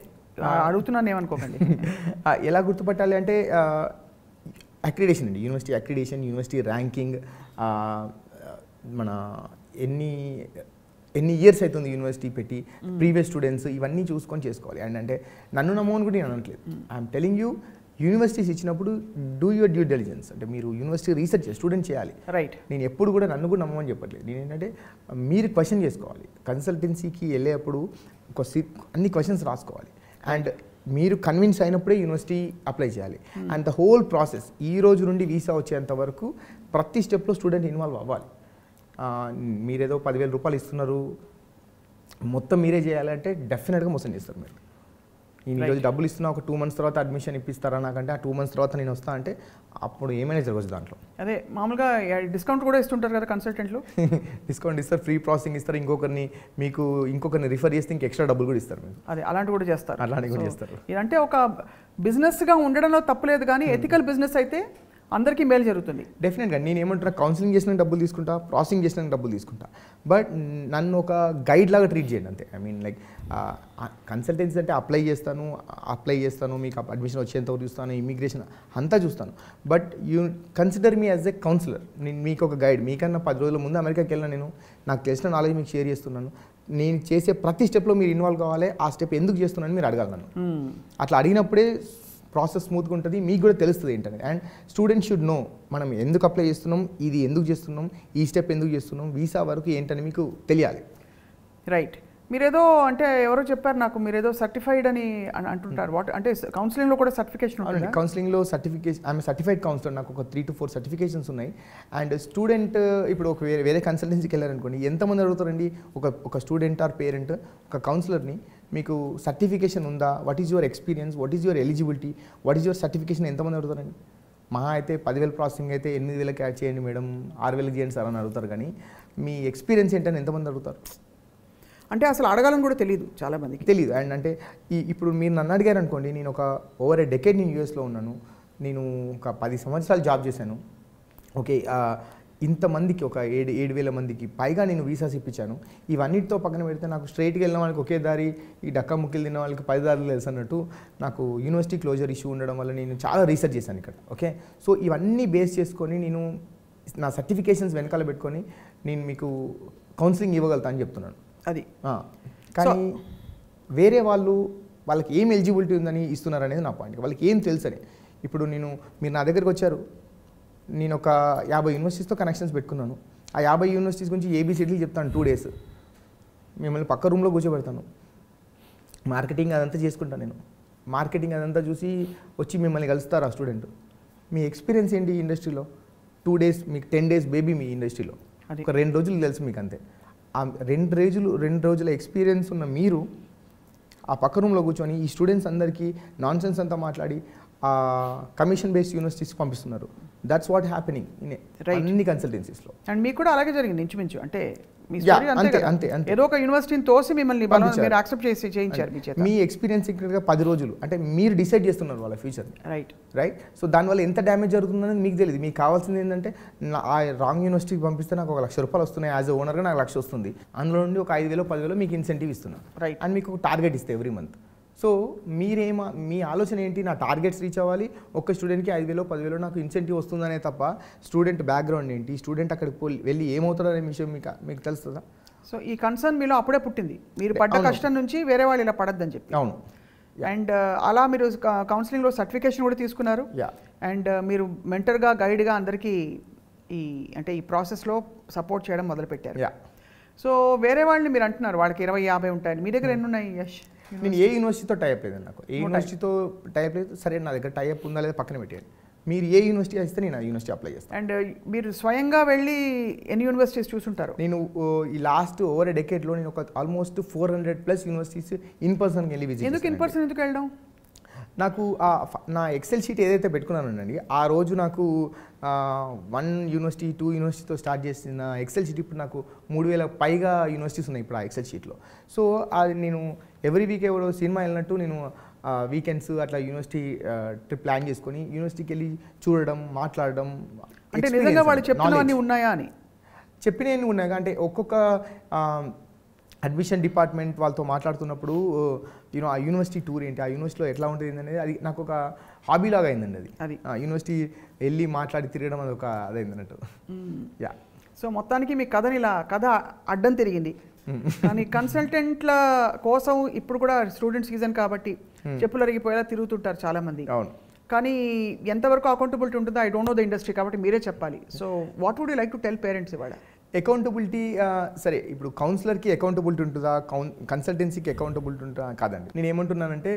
అడుగుతున్నాను ఏమనుకోకండి ఎలా గుర్తుపట్టాలి అంటే అక్రిడేషన్ అండి యూనివర్సిటీ అక్రిడేషన్ యూనివర్సిటీ ర్యాంకింగ్ మన ఎన్ని ఎన్ని ఇయర్స్ అవుతుంది యూనివర్సిటీ పెట్టి ప్రీవియస్ స్టూడెంట్స్ ఇవన్నీ చూసుకొని చేసుకోవాలి అండ్ అంటే నన్ను నమ్మని కూడా నేను అనట్లేదు ఐఎమ్ టెలింగ్ యూ యూనివర్సిటీస్ ఇచ్చినప్పుడు డూ యువర్ డ్యూ ఇంటెలిజెన్స్ అంటే మీరు యూనివర్సిటీ రీసెర్చ్ స్టూడెంట్ చేయాలి రైట్ నేను ఎప్పుడు కూడా నన్ను కూడా నమ్మమని చెప్పట్లేదు నేను ఏంటంటే మీరు క్వశ్చన్ చేసుకోవాలి కన్సల్టెన్సీకి వెళ్ళేటప్పుడు అన్ని క్వశ్చన్స్ రాసుకోవాలి అండ్ మీరు కన్విన్స్ అయినప్పుడే యూనివర్సిటీ అప్లై చేయాలి అండ్ ద హోల్ ప్రాసెస్ ఈ రోజు నుండి వీసా వచ్చేంత వరకు ప్రతి స్టెప్లో స్టూడెంట్ ఇన్వాల్వ్ అవ్వాలి మీరేదో పదివేల రూపాయలు ఇస్తున్నారు మొత్తం మీరే చేయాలంటే డెఫినెట్గా మోసం చేస్తారు మీరు నేను ఈరోజు డబ్బులు ఇస్తున్నా ఒక టూ మంత్స్ తర్వాత అడ్మిషన్ ఇప్పిస్తారా నాకంటే ఆ టూ మంత్స్ తర్వాత నేను వస్తా అంటే అప్పుడు ఏమైనా జరగచ్చు దాంట్లో అదే మామూలుగా డిస్కౌంట్ కూడా ఇస్తుంటారు కదా కన్సల్టెంట్లు డిస్కౌంట్ ఇస్తారు ఫ్రీ ప్రాసెసింగ్ ఇస్తారు ఇంకొకరిని మీకు ఇంకొకరిని రిఫర్ చేస్తే ఇంక ఎక్స్ట్రా డబ్బులు కూడా ఇస్తారు అదే అలాంటి కూడా చేస్తారు అలాంటి కూడా చేస్తారు ఇదంటే ఒక బిజినెస్గా ఉండడంలో తప్పలేదు కానీ ఎథికల్ hmm. బిజినెస్ అయితే అందరికీ మేలు జరుగుతుంది డెఫినెట్గా నేను ఏమంటున్నా కౌన్సిలింగ్ చేసిన డబ్బులు తీసుకుంటా ప్రాసెసింగ్ చేసిన డబ్బులు తీసుకుంటా బట్ నన్ను ఒక గైడ్ లాగా ట్రీట్ చేయండి అంతే ఐ మీన్ లైక్ కన్సల్టెన్సీ అంటే అప్లై చేస్తాను అప్లై చేస్తాను మీకు అడ్మిషన్ వచ్చేంత చూస్తాను ఇమిగ్రేషన్ అంతా చూస్తాను but you consider me as a counsellor నేను మీకు ఒక గైడ్ మీకన్నా పది రోజుల ముందు అమెరికాకి వెళ్ళిన నేను నాకు తెలిసిన నాలెడ్జ్ మీకు షేర్ చేస్తున్నాను నేను చేసే ప్రతి స్టెప్లో మీరు ఇన్వాల్వ్ కావాలి ఆ స్టెప్ ఎందుకు చేస్తున్నాను మీరు అడగాలను hmm. అట్లా అడిగినప్పుడే ప్రాసెస్ స్మూత్గా ఉంటుంది మీకు కూడా తెలుస్తుంది ఏంటంటే అండ్ స్టూడెంట్ షుడ్ నో మనం ఎందుకు అప్లై చేస్తున్నాం ఇది ఎందుకు చేస్తున్నాం ఈ స్టెప్ ఎందుకు చేస్తున్నాం వీసా వరకు ఏంటని మీకు తెలియాలి రైట్ మీరేదో అంటే ఎవరో చెప్పారు నాకు మీరేదో సర్టిఫైడ్ అని అంటుంటారు వాట్ అంటే కౌన్సిలింగ్లో కూడా సర్టిఫికేషన్ ఉంటుంది కౌన్సిలింగ్లో సర్టిఫికేషన్ ఆమె సర్టిఫైడ్ కౌన్సిలర్ నాకు ఒక త్రీ టు ఫోర్ సర్టిఫికేషన్స్ ఉన్నాయి అండ్ స్టూడెంట్ ఇప్పుడు ఒక వేరే వేరే కన్సల్టెన్సీకి వెళ్ళారనుకోండి ఎంతమంది అడుగుతారండి ఒక ఒక స్టూడెంట్ ఆర్ పేరెంట్ ఒక కౌన్సిలర్ని మీకు సర్టిఫికేషన్ ఉందా what is your experience what is your eligibility what is your certification ఎంతమంది అడుగుతారండి మహా అయితే పదివేల ప్రాసెసింగ్ అయితే ఎనిమిది వేలకి యాడ్ చేయండి మేడం ఆరు వేలకు చేయండి సార్ అని అడుగుతారు కానీ మీ ఎక్స్పీరియన్స్ ఏంటని ఎంతమంది అడుగుతారు అంటే అసలు అడగాలని కూడా తెలియదు చాలా మందికి తెలియదు అండ్ అంటే ఈ ఇప్పుడు మీరు నన్ను అడిగారు అనుకోండి నేను ఒక ఓవర్ ఏ డెకేడ్ నేను యూఎస్లో ఉన్నాను నేను ఒక పది సంవత్సరాలు జాబ్ చేశాను ఓకే ఇంతమందికి ఒక ఏడు ఏడు వేల మందికి పైగా నేను వీసాస్ ఇప్పించాను ఇవన్నిటితో పక్కన పెడితే నాకు స్ట్రైట్కి వెళ్ళిన వాళ్ళకి ఒకే దారి ఈ డక్కా ముక్కలు తిన్న వాళ్ళకి పది దారులు తెలుసు అన్నట్టు నాకు యూనివర్సిటీ క్లోజర్ ఇష్యూ ఉండడం వల్ల నేను చాలా రీసెర్చ్ చేశాను ఇక్కడ ఓకే సో ఇవన్నీ బేస్ చేసుకొని నేను నా సర్టిఫికేషన్స్ వెనకాల పెట్టుకొని నేను మీకు కౌన్సిలింగ్ ఇవ్వగలుగుతా అని చెప్తున్నాను అది కానీ వేరే వాళ్ళు వాళ్ళకి ఏం ఎలిజిబిలిటీ ఉందని ఇస్తున్నారు అనేది నా పాయింట్ వాళ్ళకి ఏం అని ఇప్పుడు నేను మీరు నా దగ్గరికి వచ్చారు నేను ఒక యాభై యూనివర్సిటీస్తో కనెక్షన్స్ పెట్టుకున్నాను ఆ యాభై యూనివర్సిటీస్ గురించి ఏబీసీడీలు చెప్తాను టూ డేస్ మిమ్మల్ని పక్క రూమ్లో కూర్చోబెడతాను మార్కెటింగ్ అదంతా చేసుకుంటాను నేను మార్కెటింగ్ అదంతా చూసి వచ్చి మిమ్మల్ని కలుస్తారు ఆ స్టూడెంట్ మీ ఎక్స్పీరియన్స్ ఏంటి ఈ ఇండస్ట్రీలో టూ డేస్ మీకు టెన్ డేస్ బేబీ మీ ఇండస్ట్రీలో ఒక రెండు రోజులు తెలుసు మీకు అంతే ఆ రెండు రోజులు రెండు రోజుల ఎక్స్పీరియన్స్ ఉన్న మీరు ఆ పక్క రూమ్లో కూర్చొని ఈ స్టూడెంట్స్ అందరికీ నాన్ సెన్స్ అంతా మాట్లాడి కమిషన్ బేస్డ్ యూనివర్సిటీస్కి పంపిస్తున్నారు దట్స్ వాట్ హ్యాపెనింగ్ అన్ని కన్సల్టెన్సీస్లో అండ్ మీకు కూడా అలాగే జరిగింది ఇంచుమించు అంటే మీ అంతే అంతే అంతే ఏదో ఒక యూనివర్సిటీని తోసి మిమ్మల్ని మీరు యాక్సెప్ట్ చేసి చేయించారు మీ మీ ఎక్స్పీరియన్స్ గా పది రోజులు అంటే మీరు డిసైడ్ చేస్తున్నారు వాళ్ళ ఫ్యూచర్ రైట్ రైట్ సో దానివల్ల ఎంత డ్యామేజ్ జరుగుతుందని మీకు తెలియదు మీకు కావాల్సింది ఏంటంటే ఆ రాంగ్ యూనివర్సిటీకి పంపిస్తే నాకు ఒక లక్ష రూపాయలు వస్తున్నాయి యాజ్ ఓనర్గా నాకు లక్ష వస్తుంది అందులో నుండి ఒక ఐదు వేలు పదివేలు మీకు ఇన్సెంటివ్ ఇస్తున్నాను రైట్ అండ్ మీకు టార్గెట్ ఇస్తే ఎవ్రీ మంత్ సో మీరేమో మీ ఆలోచన ఏంటి నా టార్గెట్స్ రీచ్ అవ్వాలి ఒక్క స్టూడెంట్కి ఐదు వేలు పదివేలు నాకు ఇన్సెంటివ్ వస్తుందనే తప్ప స్టూడెంట్ బ్యాక్గ్రౌండ్ ఏంటి స్టూడెంట్ అక్కడికి వెళ్ళి ఏమవుతాడో అనే విషయం మీకు మీకు తెలుస్తుందా సో ఈ కన్సర్న్ మీలో అప్పుడే పుట్టింది మీరు పడ్డ కష్టం నుంచి వేరే వాళ్ళు ఇలా పడద్దని చెప్పి అవును అండ్ అలా మీరు కౌన్సిలింగ్లో సర్టిఫికేషన్ కూడా తీసుకున్నారు అండ్ మీరు మెంటర్గా గైడ్గా అందరికీ ఈ అంటే ఈ ప్రాసెస్లో సపోర్ట్ చేయడం మొదలుపెట్టారు సో వేరే వాళ్ళని మీరు అంటున్నారు వాళ్ళకి ఇరవై యాభై ఉంటాయని మీ దగ్గర ఎన్ని ఉన్నాయి యష్ నేను ఏ యూనివర్సిటీతో టైప్ లేదు నాకు ఏ యూనివర్సిటీతో టైప్ లేదు సరే నా దగ్గర టైప్ ఉందా లేదా పక్కన పెట్టేయండి మీరు ఏ యూనివర్సిటీ అయితే నేను ఆ యూనివర్సిటీ అప్లై చేస్తాను అండ్ uh, మీరు స్వయంగా వెళ్ళి ఎన్ని యూనివర్సిటీస్ చూసుంటారు నేను ఈ లాస్ట్ ఓవర్ డెకేట్లో నేను ఒక almost four hundred plus universities in పర్సన్కి వెళ్ళి విజిట్ ఎందుకు ఇన్ పర్సన్ ఎందుకు వెళ్ళడం నాకు నా ఎక్సెల్ షీట్ ఏదైతే పెట్టుకున్నానండి ఆ రోజు నాకు వన్ యూనివర్సిటీ టూ యూనివర్సిటీతో స్టార్ట్ చేసిన ఎక్సెల్ షీట్ ఇప్పుడు నాకు మూడు వేల పైగా యూనివర్సిటీస్ ఉన్నాయి ఇప్పుడు ఆ ఎక్సెల్ షీట్లో సో అది నేను ఎవ్రీ వీక్ ఎవరో సినిమా వెళ్ళినట్టు నేను వీకెండ్స్ అట్లా యూనివర్సిటీ ట్రిప్ ప్లాన్ చేసుకొని యూనివర్సిటీకి వెళ్ళి చూడడం మాట్లాడడం అంటే నిజంగా వాళ్ళు చెప్పినవన్నీ ఉన్నాయా అని చెప్పినవి ఉన్నాయి అంటే ఒక్కొక్క అడ్మిషన్ డిపార్ట్మెంట్ వాళ్ళతో మాట్లాడుతున్నప్పుడు యూనో ఆ యూనివర్సిటీ టూర్ ఏంటి ఆ యూనివర్సిటీలో ఎట్లా ఉంటుంది అనేది అది నాకు ఒక హాబీ లాగా అయిందండి అది అది యూనివర్సిటీ వెళ్ళి మాట్లాడి తిరగడం అది ఒక అన్నట్టు యా సో మొత్తానికి మీ కథని ఇలా కథ అడ్డం తిరిగింది కానీ కన్సల్టెంట్ల కోసం ఇప్పుడు కూడా స్టూడెంట్ సీజన్ కాబట్టి చెప్పులు అరిగిపోయేలా తిరుగుతుంటారు చాలా మంది అవును కానీ ఎంతవరకు అకౌంటబిలిటీ ఉంటుందో I don't know the industry కాబట్టి మీరే చెప్పాలి so what would you like to tell parents ఇవాళ అకౌంటబిలిటీ సరే ఇప్పుడు కౌన్సిలర్కి అకౌంటబిలిటీ ఉంటుందా కౌన్ కన్సల్టెన్సీకి అకౌంటబిలిటీ ఉంటుందా కాదండి నేను ఏమంటున్నానంటే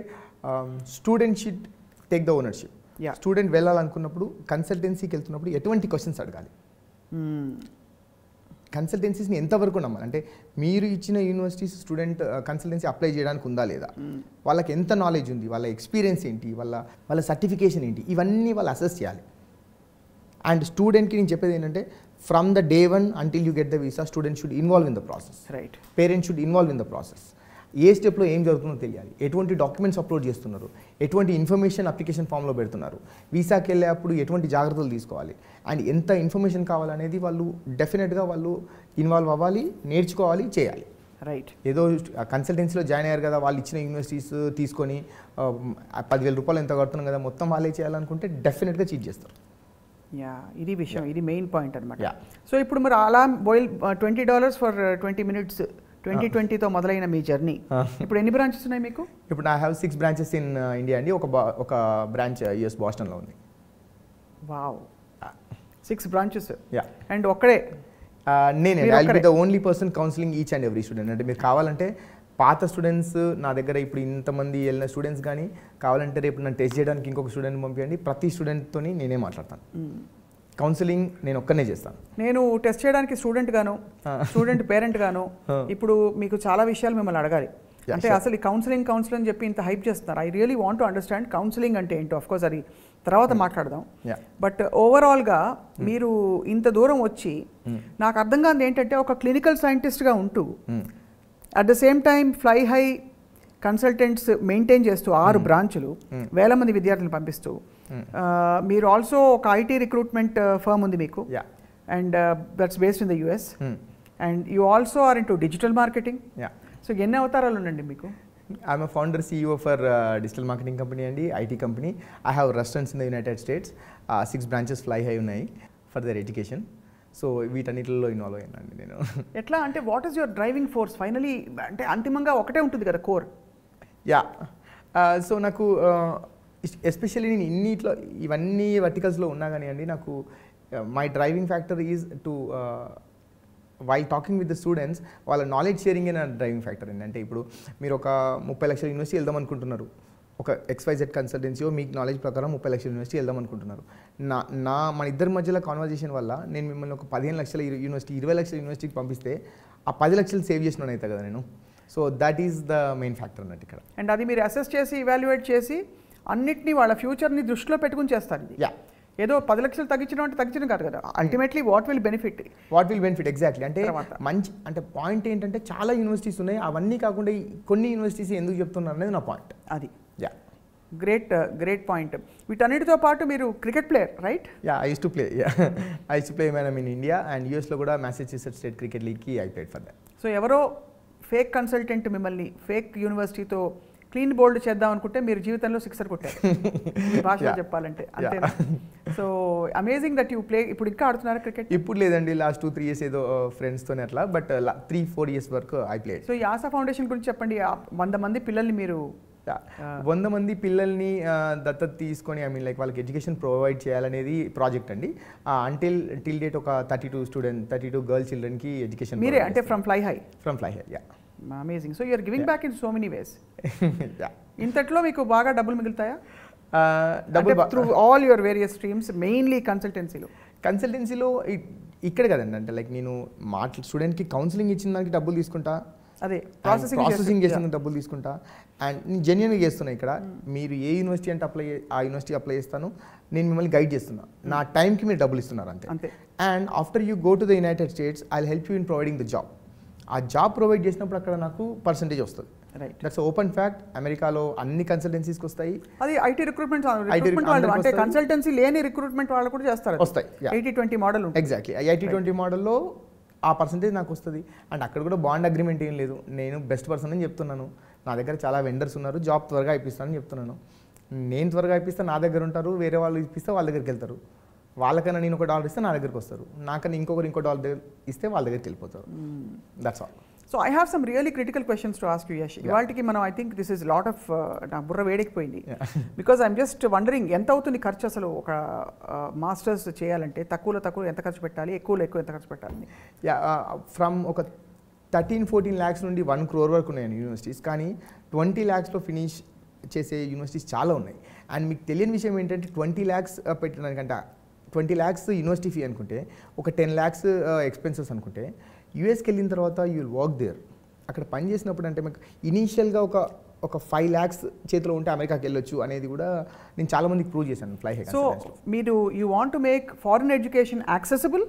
student should take the ownership student వెళ్ళాలనుకున్నప్పుడు కన్సల్టెన్సీకి వెళ్తున్నప్పుడు ఎటువంటి క్వశ్చన్స్ అడగాలి కన్సల్టెన్సీస్ని hmm. ఎంతవరకు నమ్మాలి అంటే మీరు ఇచ్చిన యూనివర్సిటీస్ స్టూడెంట్ కన్సల్టెన్సీ అప్లై చేయడానికి ఉందా లేదా hmm. వాళ్ళకి ఎంత నాలెడ్జ్ ఉంది వాళ్ళ ఎక్స్పీరియన్స్ ఏంటి వాళ్ళ వాళ్ళ సర్టిఫికేషన్ ఏంటి ఇవన్నీ వాళ్ళు అసెస్ చేయాలి అండ్ స్టూడెంట్కి నేను చెప్పేది ఏంటంటే from the day one until you get the visa student should involve in the process right parents should involve in the process ఏ స్టెప్లో ఏం జరుగుతుందో తెలియాలి ఎటువంటి డాక్యుమెంట్స్ అప్లోడ్ చేస్తున్నారు ఎటువంటి ఇన్ఫర్మేషన్ అప్లికేషన్ ఫామ్లో పెడుతున్నారు వీసాకి వెళ్ళేటప్పుడు ఎటువంటి జాగ్రత్తలు తీసుకోవాలి అండ్ ఎంత ఇన్ఫర్మేషన్ కావాలనేది వాళ్ళు డెఫినెట్గా వాళ్ళు ఇన్వాల్వ్ అవ్వాలి నేర్చుకోవాలి చేయాలి రైట్ ఏదో కన్సల్టెన్సీలో జాయిన్ అయ్యారు కదా వాళ్ళు ఇచ్చిన యూనివర్సిటీస్ తీసుకొని పదివేల రూపాయలు ఎంత కడుతున్నాం కదా మొత్తం వాళ్ళే చేయాలనుకుంటే డెఫినెట్గా చీట్ చేస్తారు ఇది విషయం ఇది మెయిన్ పాయింట్ అనమాట సో ఇప్పుడు మరి అలా బోయిల్ twenty dollars for twenty minutes twenty ట్వంటీతో మొదలైన మీ జర్నీ ah. ఇప్పుడు ఎన్ని బ్రాంచెస్ ఉన్నాయి మీకు ఇప్పుడు I have six branches in India అండి ఒక ఒక బ్రాంచ్ యుఎస్ బాస్టన్లో ఉంది వావ్ సిక్స్ బ్రాంచెస్ అండ్ ఒక్కడే ah, నేనే I be the only person counselling each and every student అంటే మీరు కావాలంటే పాత స్టూడెంట్స్ నా దగ్గర ఇప్పుడు ఇంతమంది వెళ్ళిన స్టూడెంట్స్ కానీ కావాలంటే రేపు నన్ను టెస్ట్ చేయడానికి ఇంకొక స్టూడెంట్ పంపించండి ప్రతి స్టూడెంట్తో నేనే మాట్లాడతాను కౌన్సిలింగ్ నేను ఒక్కనే చేస్తాను నేను టెస్ట్ చేయడానికి స్టూడెంట్ గాను స్టూడెంట్ పేరెంట్ గాను ఇప్పుడు మీకు చాలా విషయాలు మిమ్మల్ని అడగాలి అంటే అసలు కౌన్సిలింగ్ కౌన్సిల్ అని చెప్పి ఇంత హైప్ చేస్తున్నారు I really want to understand counselling అంటే ఏంటో అఫ్ కోర్స్ అది తర్వాత hmm. మాట్లాడదాం బట్ ఓవరాల్గా hmm. మీరు ఇంత దూరం వచ్చి hmm. నాకు అర్థం కాదు ఏంటంటే ఒక క్లినికల్ సైంటిస్ట్గా ఉంటూ at the same time Fly High consultants maintain చేస్తూ ఆరు బ్రాంచులు hmm. hmm. వేల మంది విద్యార్థులను పంపిస్తూ hmm. uh, మీరు ఆల్సో ఒక ఐటీ రిక్రూట్మెంట్ ఫర్మ్ ఉంది మీకు and that's based in the US and you also are into digital marketing so ఎన్ని అవతారాలు ఉండండి మీకు I'm founder CEO for digital marketing company అండి IT company I have restaurants in the United States six branches Fly High ఉన్నాయి for their education so వీటన్నిటిలో involve అయ్యానండి నేను ఎట్లా అంటే what is your driving force finally అంటే అంతిమంగా ఒకటే ఉంటుంది కదా కోర్ యా సో నాకు ఎస్పెషల్లీ నేను ఇన్నిట్లో ఇవన్నీ వర్టికల్స్లో ఉన్నా కానీ అండి నాకు my driving factor is to why talking with the students వాళ్ళ నాలెడ్జ్ షేరింగ్ నా డ్రైవింగ్ ఫ్యాక్టర్ అండి అంటే ఇప్పుడు మీరు ఒక ముప్పై లక్షల యూనివర్సిటీ వెళ్దాం అనుకుంటున్నారు ఒక ఎక్స్వైజెడ్ కన్సల్టెన్సీ మీకు నాలెడ్జ్ ప్రకారం ముప్పై లక్షల యూనివర్సిటీ వెళ్దాం అనుకుంటున్నారు నా నా మన ఇద్దరి మధ్యలో కాన్వర్జేషన్ వల్ల నేను మిమ్మల్ని ఒక పదిహేను లక్షల యూనివర్సిటీ ఇరవై లక్షల యూనివర్సిటీకి పంపిస్తే ఆ పది లక్షలు సేవ్ చేసిన అయితే కదా నేను so that is the main factor అన్నట్టు ఇక్కడ అండ్ అది మీరు అసెస్ చేసి ఇవాల్యుయేట్ చేసి అన్నిటినీ వాళ్ళ ఫ్యూచర్ని దృష్టిలో పెట్టుకుని చేస్తారు యా ఏదో పది లక్షలు తగ్గించడం అంటే తగ్గించడం కాదు కదా ultimately what will benefit what will benefit exactly అంటే మంచి అంటే పాయింట్ ఏంటంటే చాలా యూనివర్సిటీస్ ఉన్నాయి అవన్నీ కాకుండా కొన్ని యూనివర్సిటీస్ ఎందుకు చెప్తున్నారు అనేది నా పాయింట్ అది యా గ్రేట్ గ్రేట్ పాయింట్ వీటన్నిటితో పాటు మీరు cricket player right yeah I used to play I used to play madam in India and యూఎస్లో కూడా మ్యాసెచ్యూసెట్ స్టేట్ క్రికెట్ లీగ్కి I played for that so ఎవరో ఫేక్ కన్సల్టెంట్ మిమ్మల్ని ఫేక్ యూనివర్సిటీతో క్లీన్ బోల్డ్ చేద్దాం అనుకుంటే మీరు జీవితంలో సిక్సర్ కొట్టారు భాష చెప్పాలంటే అంతే so amazing that you play ఇప్పుడు ఇంకా ఆడుతున్నారు క్రికెట్ ఇప్పుడు లేదండి లాస్ట్ టూ త్రీ ఇయర్స్ ఏదో ఫ్రెండ్స్తోనే uh, అట్లా బట్ త్రీ ఫోర్ ఇయర్స్ వరకు ఐ ప్లే సో ఈ ఆశా ఫౌండేషన్ గురించి చెప్పండి వంద మంది పిల్లల్ని మీరు Ah. వంద మంది పిల్లల్ని దత్తత తీసుకొని ఐ మీన్ లైక్ వాళ్ళకి ఎడ్యుకేషన్ ప్రొవైడ్ చేయాలనేది ప్రాజెక్ట్ అండి అంటిల్ టిల్ డేట్ ఒక thirty two student thirty two girl చిల్డ్రన్కి ఎడ్యుకేషన్ మీరే అంటే from Fly High from Fly High yeah amazing so you're giving back in so many ways ఇంతట్లో మీకు బాగా డబ్బులు మిగులుతాయా డబ్బులు through all your various streams mainly కన్సల్టెన్సీలో కన్సల్టెన్సీలో ఇక్కడ కదండి అంటే లైక్ నేను మాట్లా స్టూడెంట్కి కౌన్సిలింగ్ ఇచ్చిన దానికి డబ్బులు తీసుకుంటా అదే ప్రాసెసింగ్ ప్రాసెసింగ్ చేసిన డబ్బులు తీసుకుంటా అండ్ నేను జెన్యున్గా చేస్తున్నా ఇక్కడ మీరు ఏ యూనివర్సిటీ అంటే అప్లై ఆ యూనివర్సిటీ అప్లై చేస్తాను నేను మిమ్మల్ని గైడ్ చేస్తున్నా నా టైంకి hmm. మీరు డబ్బులు ఇస్తున్నారు అంతే and after you go to the United States I help you in providing the job ఆ జాబ్ ప్రొవైడ్ చేసినప్పుడు అక్కడ నాకు పర్సంటేజ్ వస్తుంది దట్స్ ఓపెన్ ఫ్యాక్ట్ అమెరికాలో అన్ని కన్సల్టెన్సీస్కి వస్తాయి అది ఐటీ రిక్రూట్మెంట్ అంటే కన్సల్టెన్సీ లేని రిక్రూట్మెంట్ వాళ్ళు కూడా చేస్తారు వస్తాయి IT twenty model exactly IT twenty మోడల్లో ఆ పర్సంటేజ్ నాకు వస్తుంది అండ్ అక్కడ కూడా బాండ్ అగ్రిమెంట్ ఏం లేదు నేను బెస్ట్ పర్సన్ అని చెప్తున్నాను నా దగ్గర చాలా వెండర్స్ ఉన్నారు జాబ్ త్వరగా అని చెప్తున్నాను నేను త్వరగా ఇప్పిస్తే నా దగ్గర ఉంటారు వేరే వాళ్ళు ఇప్పిస్తే వాళ్ళ దగ్గరికి వెళ్తారు వాళ్ళకన్నా నేను ఒక డాలర్ ఇస్తే నా దగ్గరికి వస్తారు నాకన్నా ఇంకొకరు ఇంకో డాలర్ ఇస్తే వాళ్ళ దగ్గరికి వెళ్ళిపోతారు that's hmm. All so I have some really critical questions to ask you Yash ఇవాళకి మనం I think this is lot of నా బుర్ర వేడెక్కిపోయింది బికాజ్ ఐఎమ్ జస్ట్ వండరింగ్ ఎంత అవుతుంది ఖర్చు అసలు ఒక మాస్టర్స్ uh, చేయాలంటే తక్కువలో తక్కువ ఎంత ఖర్చు పెట్టాలి ఎక్కువలో ఎక్కువ ఎంత ఖర్చు పెట్టాలి ఫ్రమ్ uh, ఒక థర్టీన్ ఫోర్టీన్ ల్యాక్స్ నుండి వన్ క్రోర్ వరకు ఉన్నాయండి యూనివర్సిటీస్ కానీ ట్వంటీ ల్యాక్స్లో ఫినిష్ చేసే యూనివర్సిటీస్ చాలా ఉన్నాయి అండ్ మీకు తెలియని విషయం ఏంటంటే ట్వంటీ ల్యాక్స్ uh, పెట్టిన కంటే ట్వంటీ ల్యాక్స్ యూనివర్సిటీ ఫీ అనుకుంటే ఒక టెన్ ల్యాక్స్ ఎక్స్పెన్సెస్ అనుకుంటే యూఎస్కి వెళ్ళిన తర్వాత యూ విల్ దేర్ అక్కడ పని చేసినప్పుడు అంటే మీకు ఇనీషియల్గా ఒక ఒక ఫైవ్ ల్యాక్స్ చేతిలో ఉంటే అమెరికాకి వెళ్ళొచ్చు అనేది కూడా నేను చాలా మందికి ప్రూవ్ చేశాను ఫ్లై హెక్ సో మీరు you want to make foreign education accessible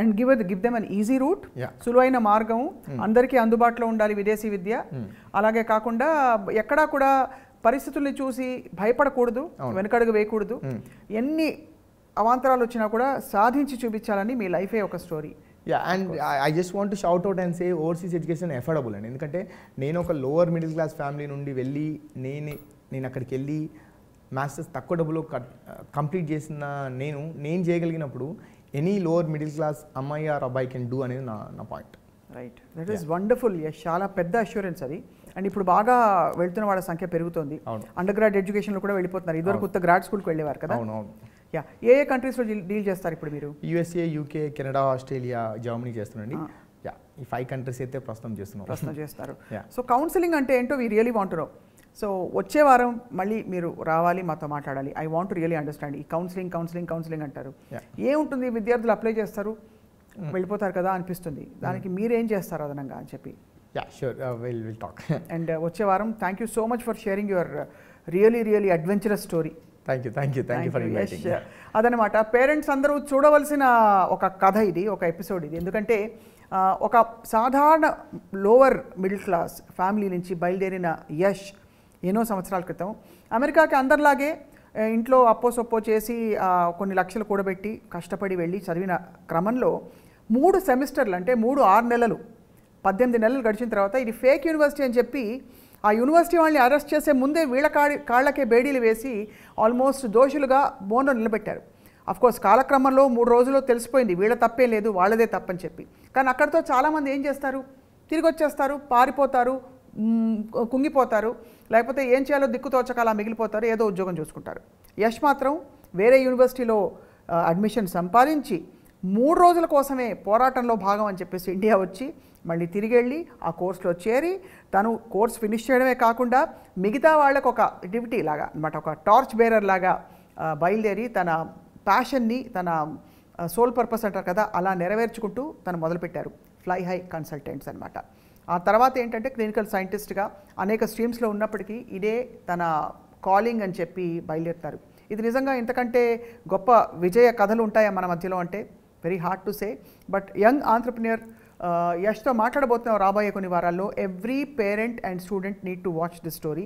and give give them an easy route సులువైన మార్గం mm. అందరికీ అందుబాటులో ఉండాలి విదేశీ విద్య mm. అలాగే కాకుండా ఎక్కడా కూడా పరిస్థితుల్ని చూసి భయపడకూడదు వెనకడుగు వేయకూడదు mm. ఎన్ని అవాంతరాలు వచ్చినా కూడా సాధించి చూపించాలని మీ లైఫే ఒక story yeah and I just want to shout out and say overseas education affordable అండి ఎందుకంటే నేను ఒక లోవర్ మిడిల్ క్లాస్ ఫ్యామిలీ నుండి వెళ్ళి నేను నేను అక్కడికి వెళ్ళి మాస్టర్స్ తక్కువ డబ్బులో కంప్లీట్ చేసిన నేను నేను చేయగలిగినప్పుడు ఎనీ లోవర్ మిడిల్ క్లాస్ అమ్మాయి ఆర్ అబ్బాయి కెన్ డూ అనేది నా నా point right that is wonderful చాలా పెద్ద అష్యూరెన్స్ అది అండ్ ఇప్పుడు బాగా వెళ్తున్న వాళ్ళ సంఖ్య పెరుగుతుంది అండర్ గ్రాడ్ ఎడ్యుకేషన్లో కూడా వెళ్ళిపోతున్నారు ఇదివరకు కొత్త గ్రాడ్ స్కూల్కి వెళ్ళేవారు కదా యా ఏ ఏ కంట్రీస్లో డీల్ చేస్తారు ఇప్పుడు మీరు USA UK Canada Australia Germany చేస్తున్నాండి యా ఈ ఫైవ్ కంట్రీస్ అయితే ప్రస్తుతం చేస్తున్నాం ప్రస్తుతం చేస్తారు సో కౌన్సిలింగ్ అంటే ఏంటో వీ రియలీ వాంటున్నాం సో వచ్చే వారం మళ్ళీ మీరు రావాలి మాతో మాట్లాడాలి ఐ వాంట్ రియలీ అండర్స్టాండ్ ఈ కౌన్సిలింగ్ కౌన్సిలింగ్ కౌన్సిలింగ్ అంటారు ఏముంటుంది విద్యార్థులు అప్లై చేస్తారు వెళ్ళిపోతారు కదా అనిపిస్తుంది దానికి మీరేం చేస్తారు అదనంగా అని చెప్పి yeah sure will will talk and వచ్చే వారం thank you so much for sharing your really really adventurous story thank you thank you thank you for inviting అదనమాట పేరెంట్స్ అందరూ చూడవలసిన ఒక కథ ఇది ఒక ఎపిసోడ్ ఇది ఎందుకంటే ఒక సాధారణ లోవర్ మిడిల్ క్లాస్ ఫ్యామిలీ నుంచి బయలుదేరిన యష్ ఎన్నో సంవత్సరాల క్రితం అమెరికాకి అందరిలాగే ఇంట్లో అప్పో సొప్పో చేసి కొన్ని లక్షలు కూడబెట్టి కష్టపడి వెళ్ళి చదివిన క్రమంలో మూడు సెమిస్టర్లు అంటే మూడు ఆరు నెలలు పద్దెనిమిది నెలలు గడిచిన తర్వాత ఇది ఫేక్ యూనివర్సిటీ అని చెప్పి ఆ యూనివర్సిటీ వాళ్ళని అరెస్ట్ చేసే ముందే వీళ్ళ కాడి కాళ్ళకే బేడీలు వేసి ఆల్మోస్ట్ దోషులుగా బోన్లో నిలబెట్టారు కోర్స్ కాలక్రమంలో మూడు రోజుల్లో తెలిసిపోయింది వీళ్ళ తప్పే లేదు వాళ్ళదే తప్పని చెప్పి కానీ అక్కడితో చాలామంది ఏం చేస్తారు తిరిగి వచ్చేస్తారు పారిపోతారు కుంగిపోతారు లేకపోతే ఏం చేయాలో దిక్కు అలా మిగిలిపోతారు ఏదో ఉద్యోగం చూసుకుంటారు యష్ మాత్రం వేరే యూనివర్సిటీలో అడ్మిషన్ సంపాదించి మూడు రోజుల కోసమే పోరాటంలో భాగం అని చెప్పేసి ఇండియా వచ్చి మళ్ళీ తిరిగి వెళ్ళి ఆ కోర్సులో చేరి తను కోర్స్ ఫినిష్ చేయడమే కాకుండా మిగతా వాళ్ళకు ఒక డివిటీ లాగా అనమాట ఒక టార్చ్ బేరర్ లాగా బయలుదేరి తన ప్యాషన్ని తన సోల్ పర్పస్ అంటారు కదా అలా నెరవేర్చుకుంటూ తను మొదలుపెట్టారు ఫ్లై హై కన్సల్టెంట్స్ అనమాట ఆ తర్వాత ఏంటంటే క్లినికల్ సైంటిస్ట్గా అనేక స్ట్రీమ్స్లో ఉన్నప్పటికీ ఇదే తన కాలింగ్ అని చెప్పి బయలుదేరుతారు ఇది నిజంగా ఇంతకంటే గొప్ప విజయ కథలు ఉంటాయా మన మధ్యలో అంటే very hard to say but young entrepreneur యష్తో మాట్లాడబోతున్నాం రాబోయే కొన్ని వారాల్లో every parent and student need to watch this story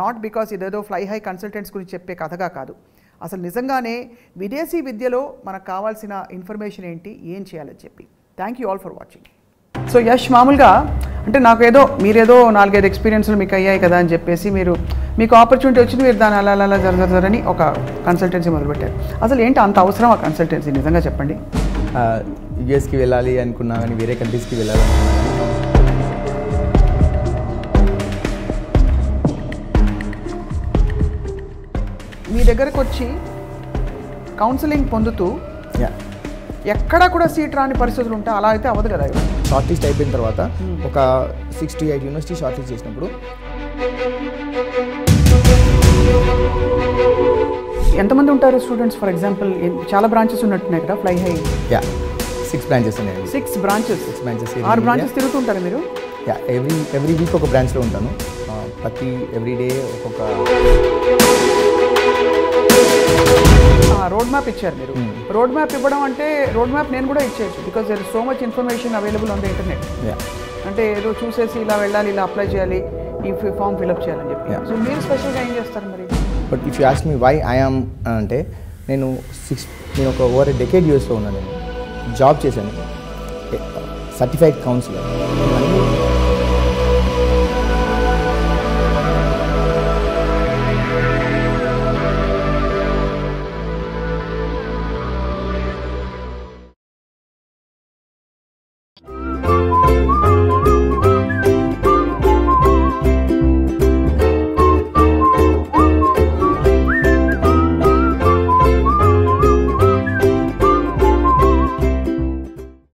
not because ఇదేదో ఫ్లై హై కన్సల్టెంట్స్ గురించి చెప్పే కథగా కాదు అసలు నిజంగానే విదేశీ విద్యలో మనకు కావాల్సిన ఇన్ఫర్మేషన్ ఏంటి ఏం చేయాలని చెప్పి thank you all for watching so Yash మామూలుగా అంటే నాకు ఏదో మీరేదో నాలుగైదు ఎక్స్పీరియన్స్లు మీకు అయ్యాయి కదా అని చెప్పేసి మీరు మీకు ఆపర్చునిటీ వచ్చింది మీరు దాని అలా అలా జరగదని ఒక కన్సల్టెన్సీ మొదలుపెట్టారు అసలు ఏంటి అంత అవసరం ఆ కన్సల్టెన్సీ నిజంగా చెప్పండి యుఎస్కి వెళ్ళాలి అనుకున్నా కానీ వేరే కంట్రీస్కి వెళ్ళాలి మీ దగ్గరకు వచ్చి కౌన్సిలింగ్ పొందుతూ ఎక్కడ కూడా సీట్ రాని పరిస్థితులు ఉంటే అలా అయితే అవ్వదు కదా షార్ట్ లిస్ట్ అయిపోయిన తర్వాత hmm. ఒక six to eight university shortlist చేసినప్పుడు ఎంతమంది ఉంటారు స్టూడెంట్స్ ఫర్ ఎగ్జాంపుల్ చాలా బ్రాంచెస్ ఉన్నట్టున్నాయి కదా Fly High yeah six branches ఉన్నాయి సిక్స్ బ్రాంచెస్ సిక్స్ బ్రాంచెస్ ఆరు బ్రాంచెస్ తిరుగుతుంటారు మీరు యా ఎవ్రీ ఎవ్రీ వీక్ ఒక బ్రాంచ్లో ఉంటాను ప్రతి ఎవ్రీ డే ఒక్కొక్క రోడ్ మ్యాప్ ఇచ్చారు మీరు రోడ్ hmm. మ్యాప్ ఇవ్వడం అంటే రోడ్ మ్యాప్ నేను కూడా ఇచ్చేయచ్చు because there so much information available ఉంది ఇంటర్నెట్ అంటే ఏదో చూసేసి ఇలా వెళ్ళాలి ఇలా అప్లై చేయాలి ఈ ఫామ్ ఫిల్అప్ చేయాలని చెప్పి సో మీరు స్పెషల్గా ఏం చేస్తారు మరి but if you ask me why I am అంటే నేను సిక్స్ నేను ఒక ఓవర్ డెకేడ్ యూస్లో ఉన్నాను నేను జాబ్ చేశాను సర్టిఫైడ్ కౌన్సిలర్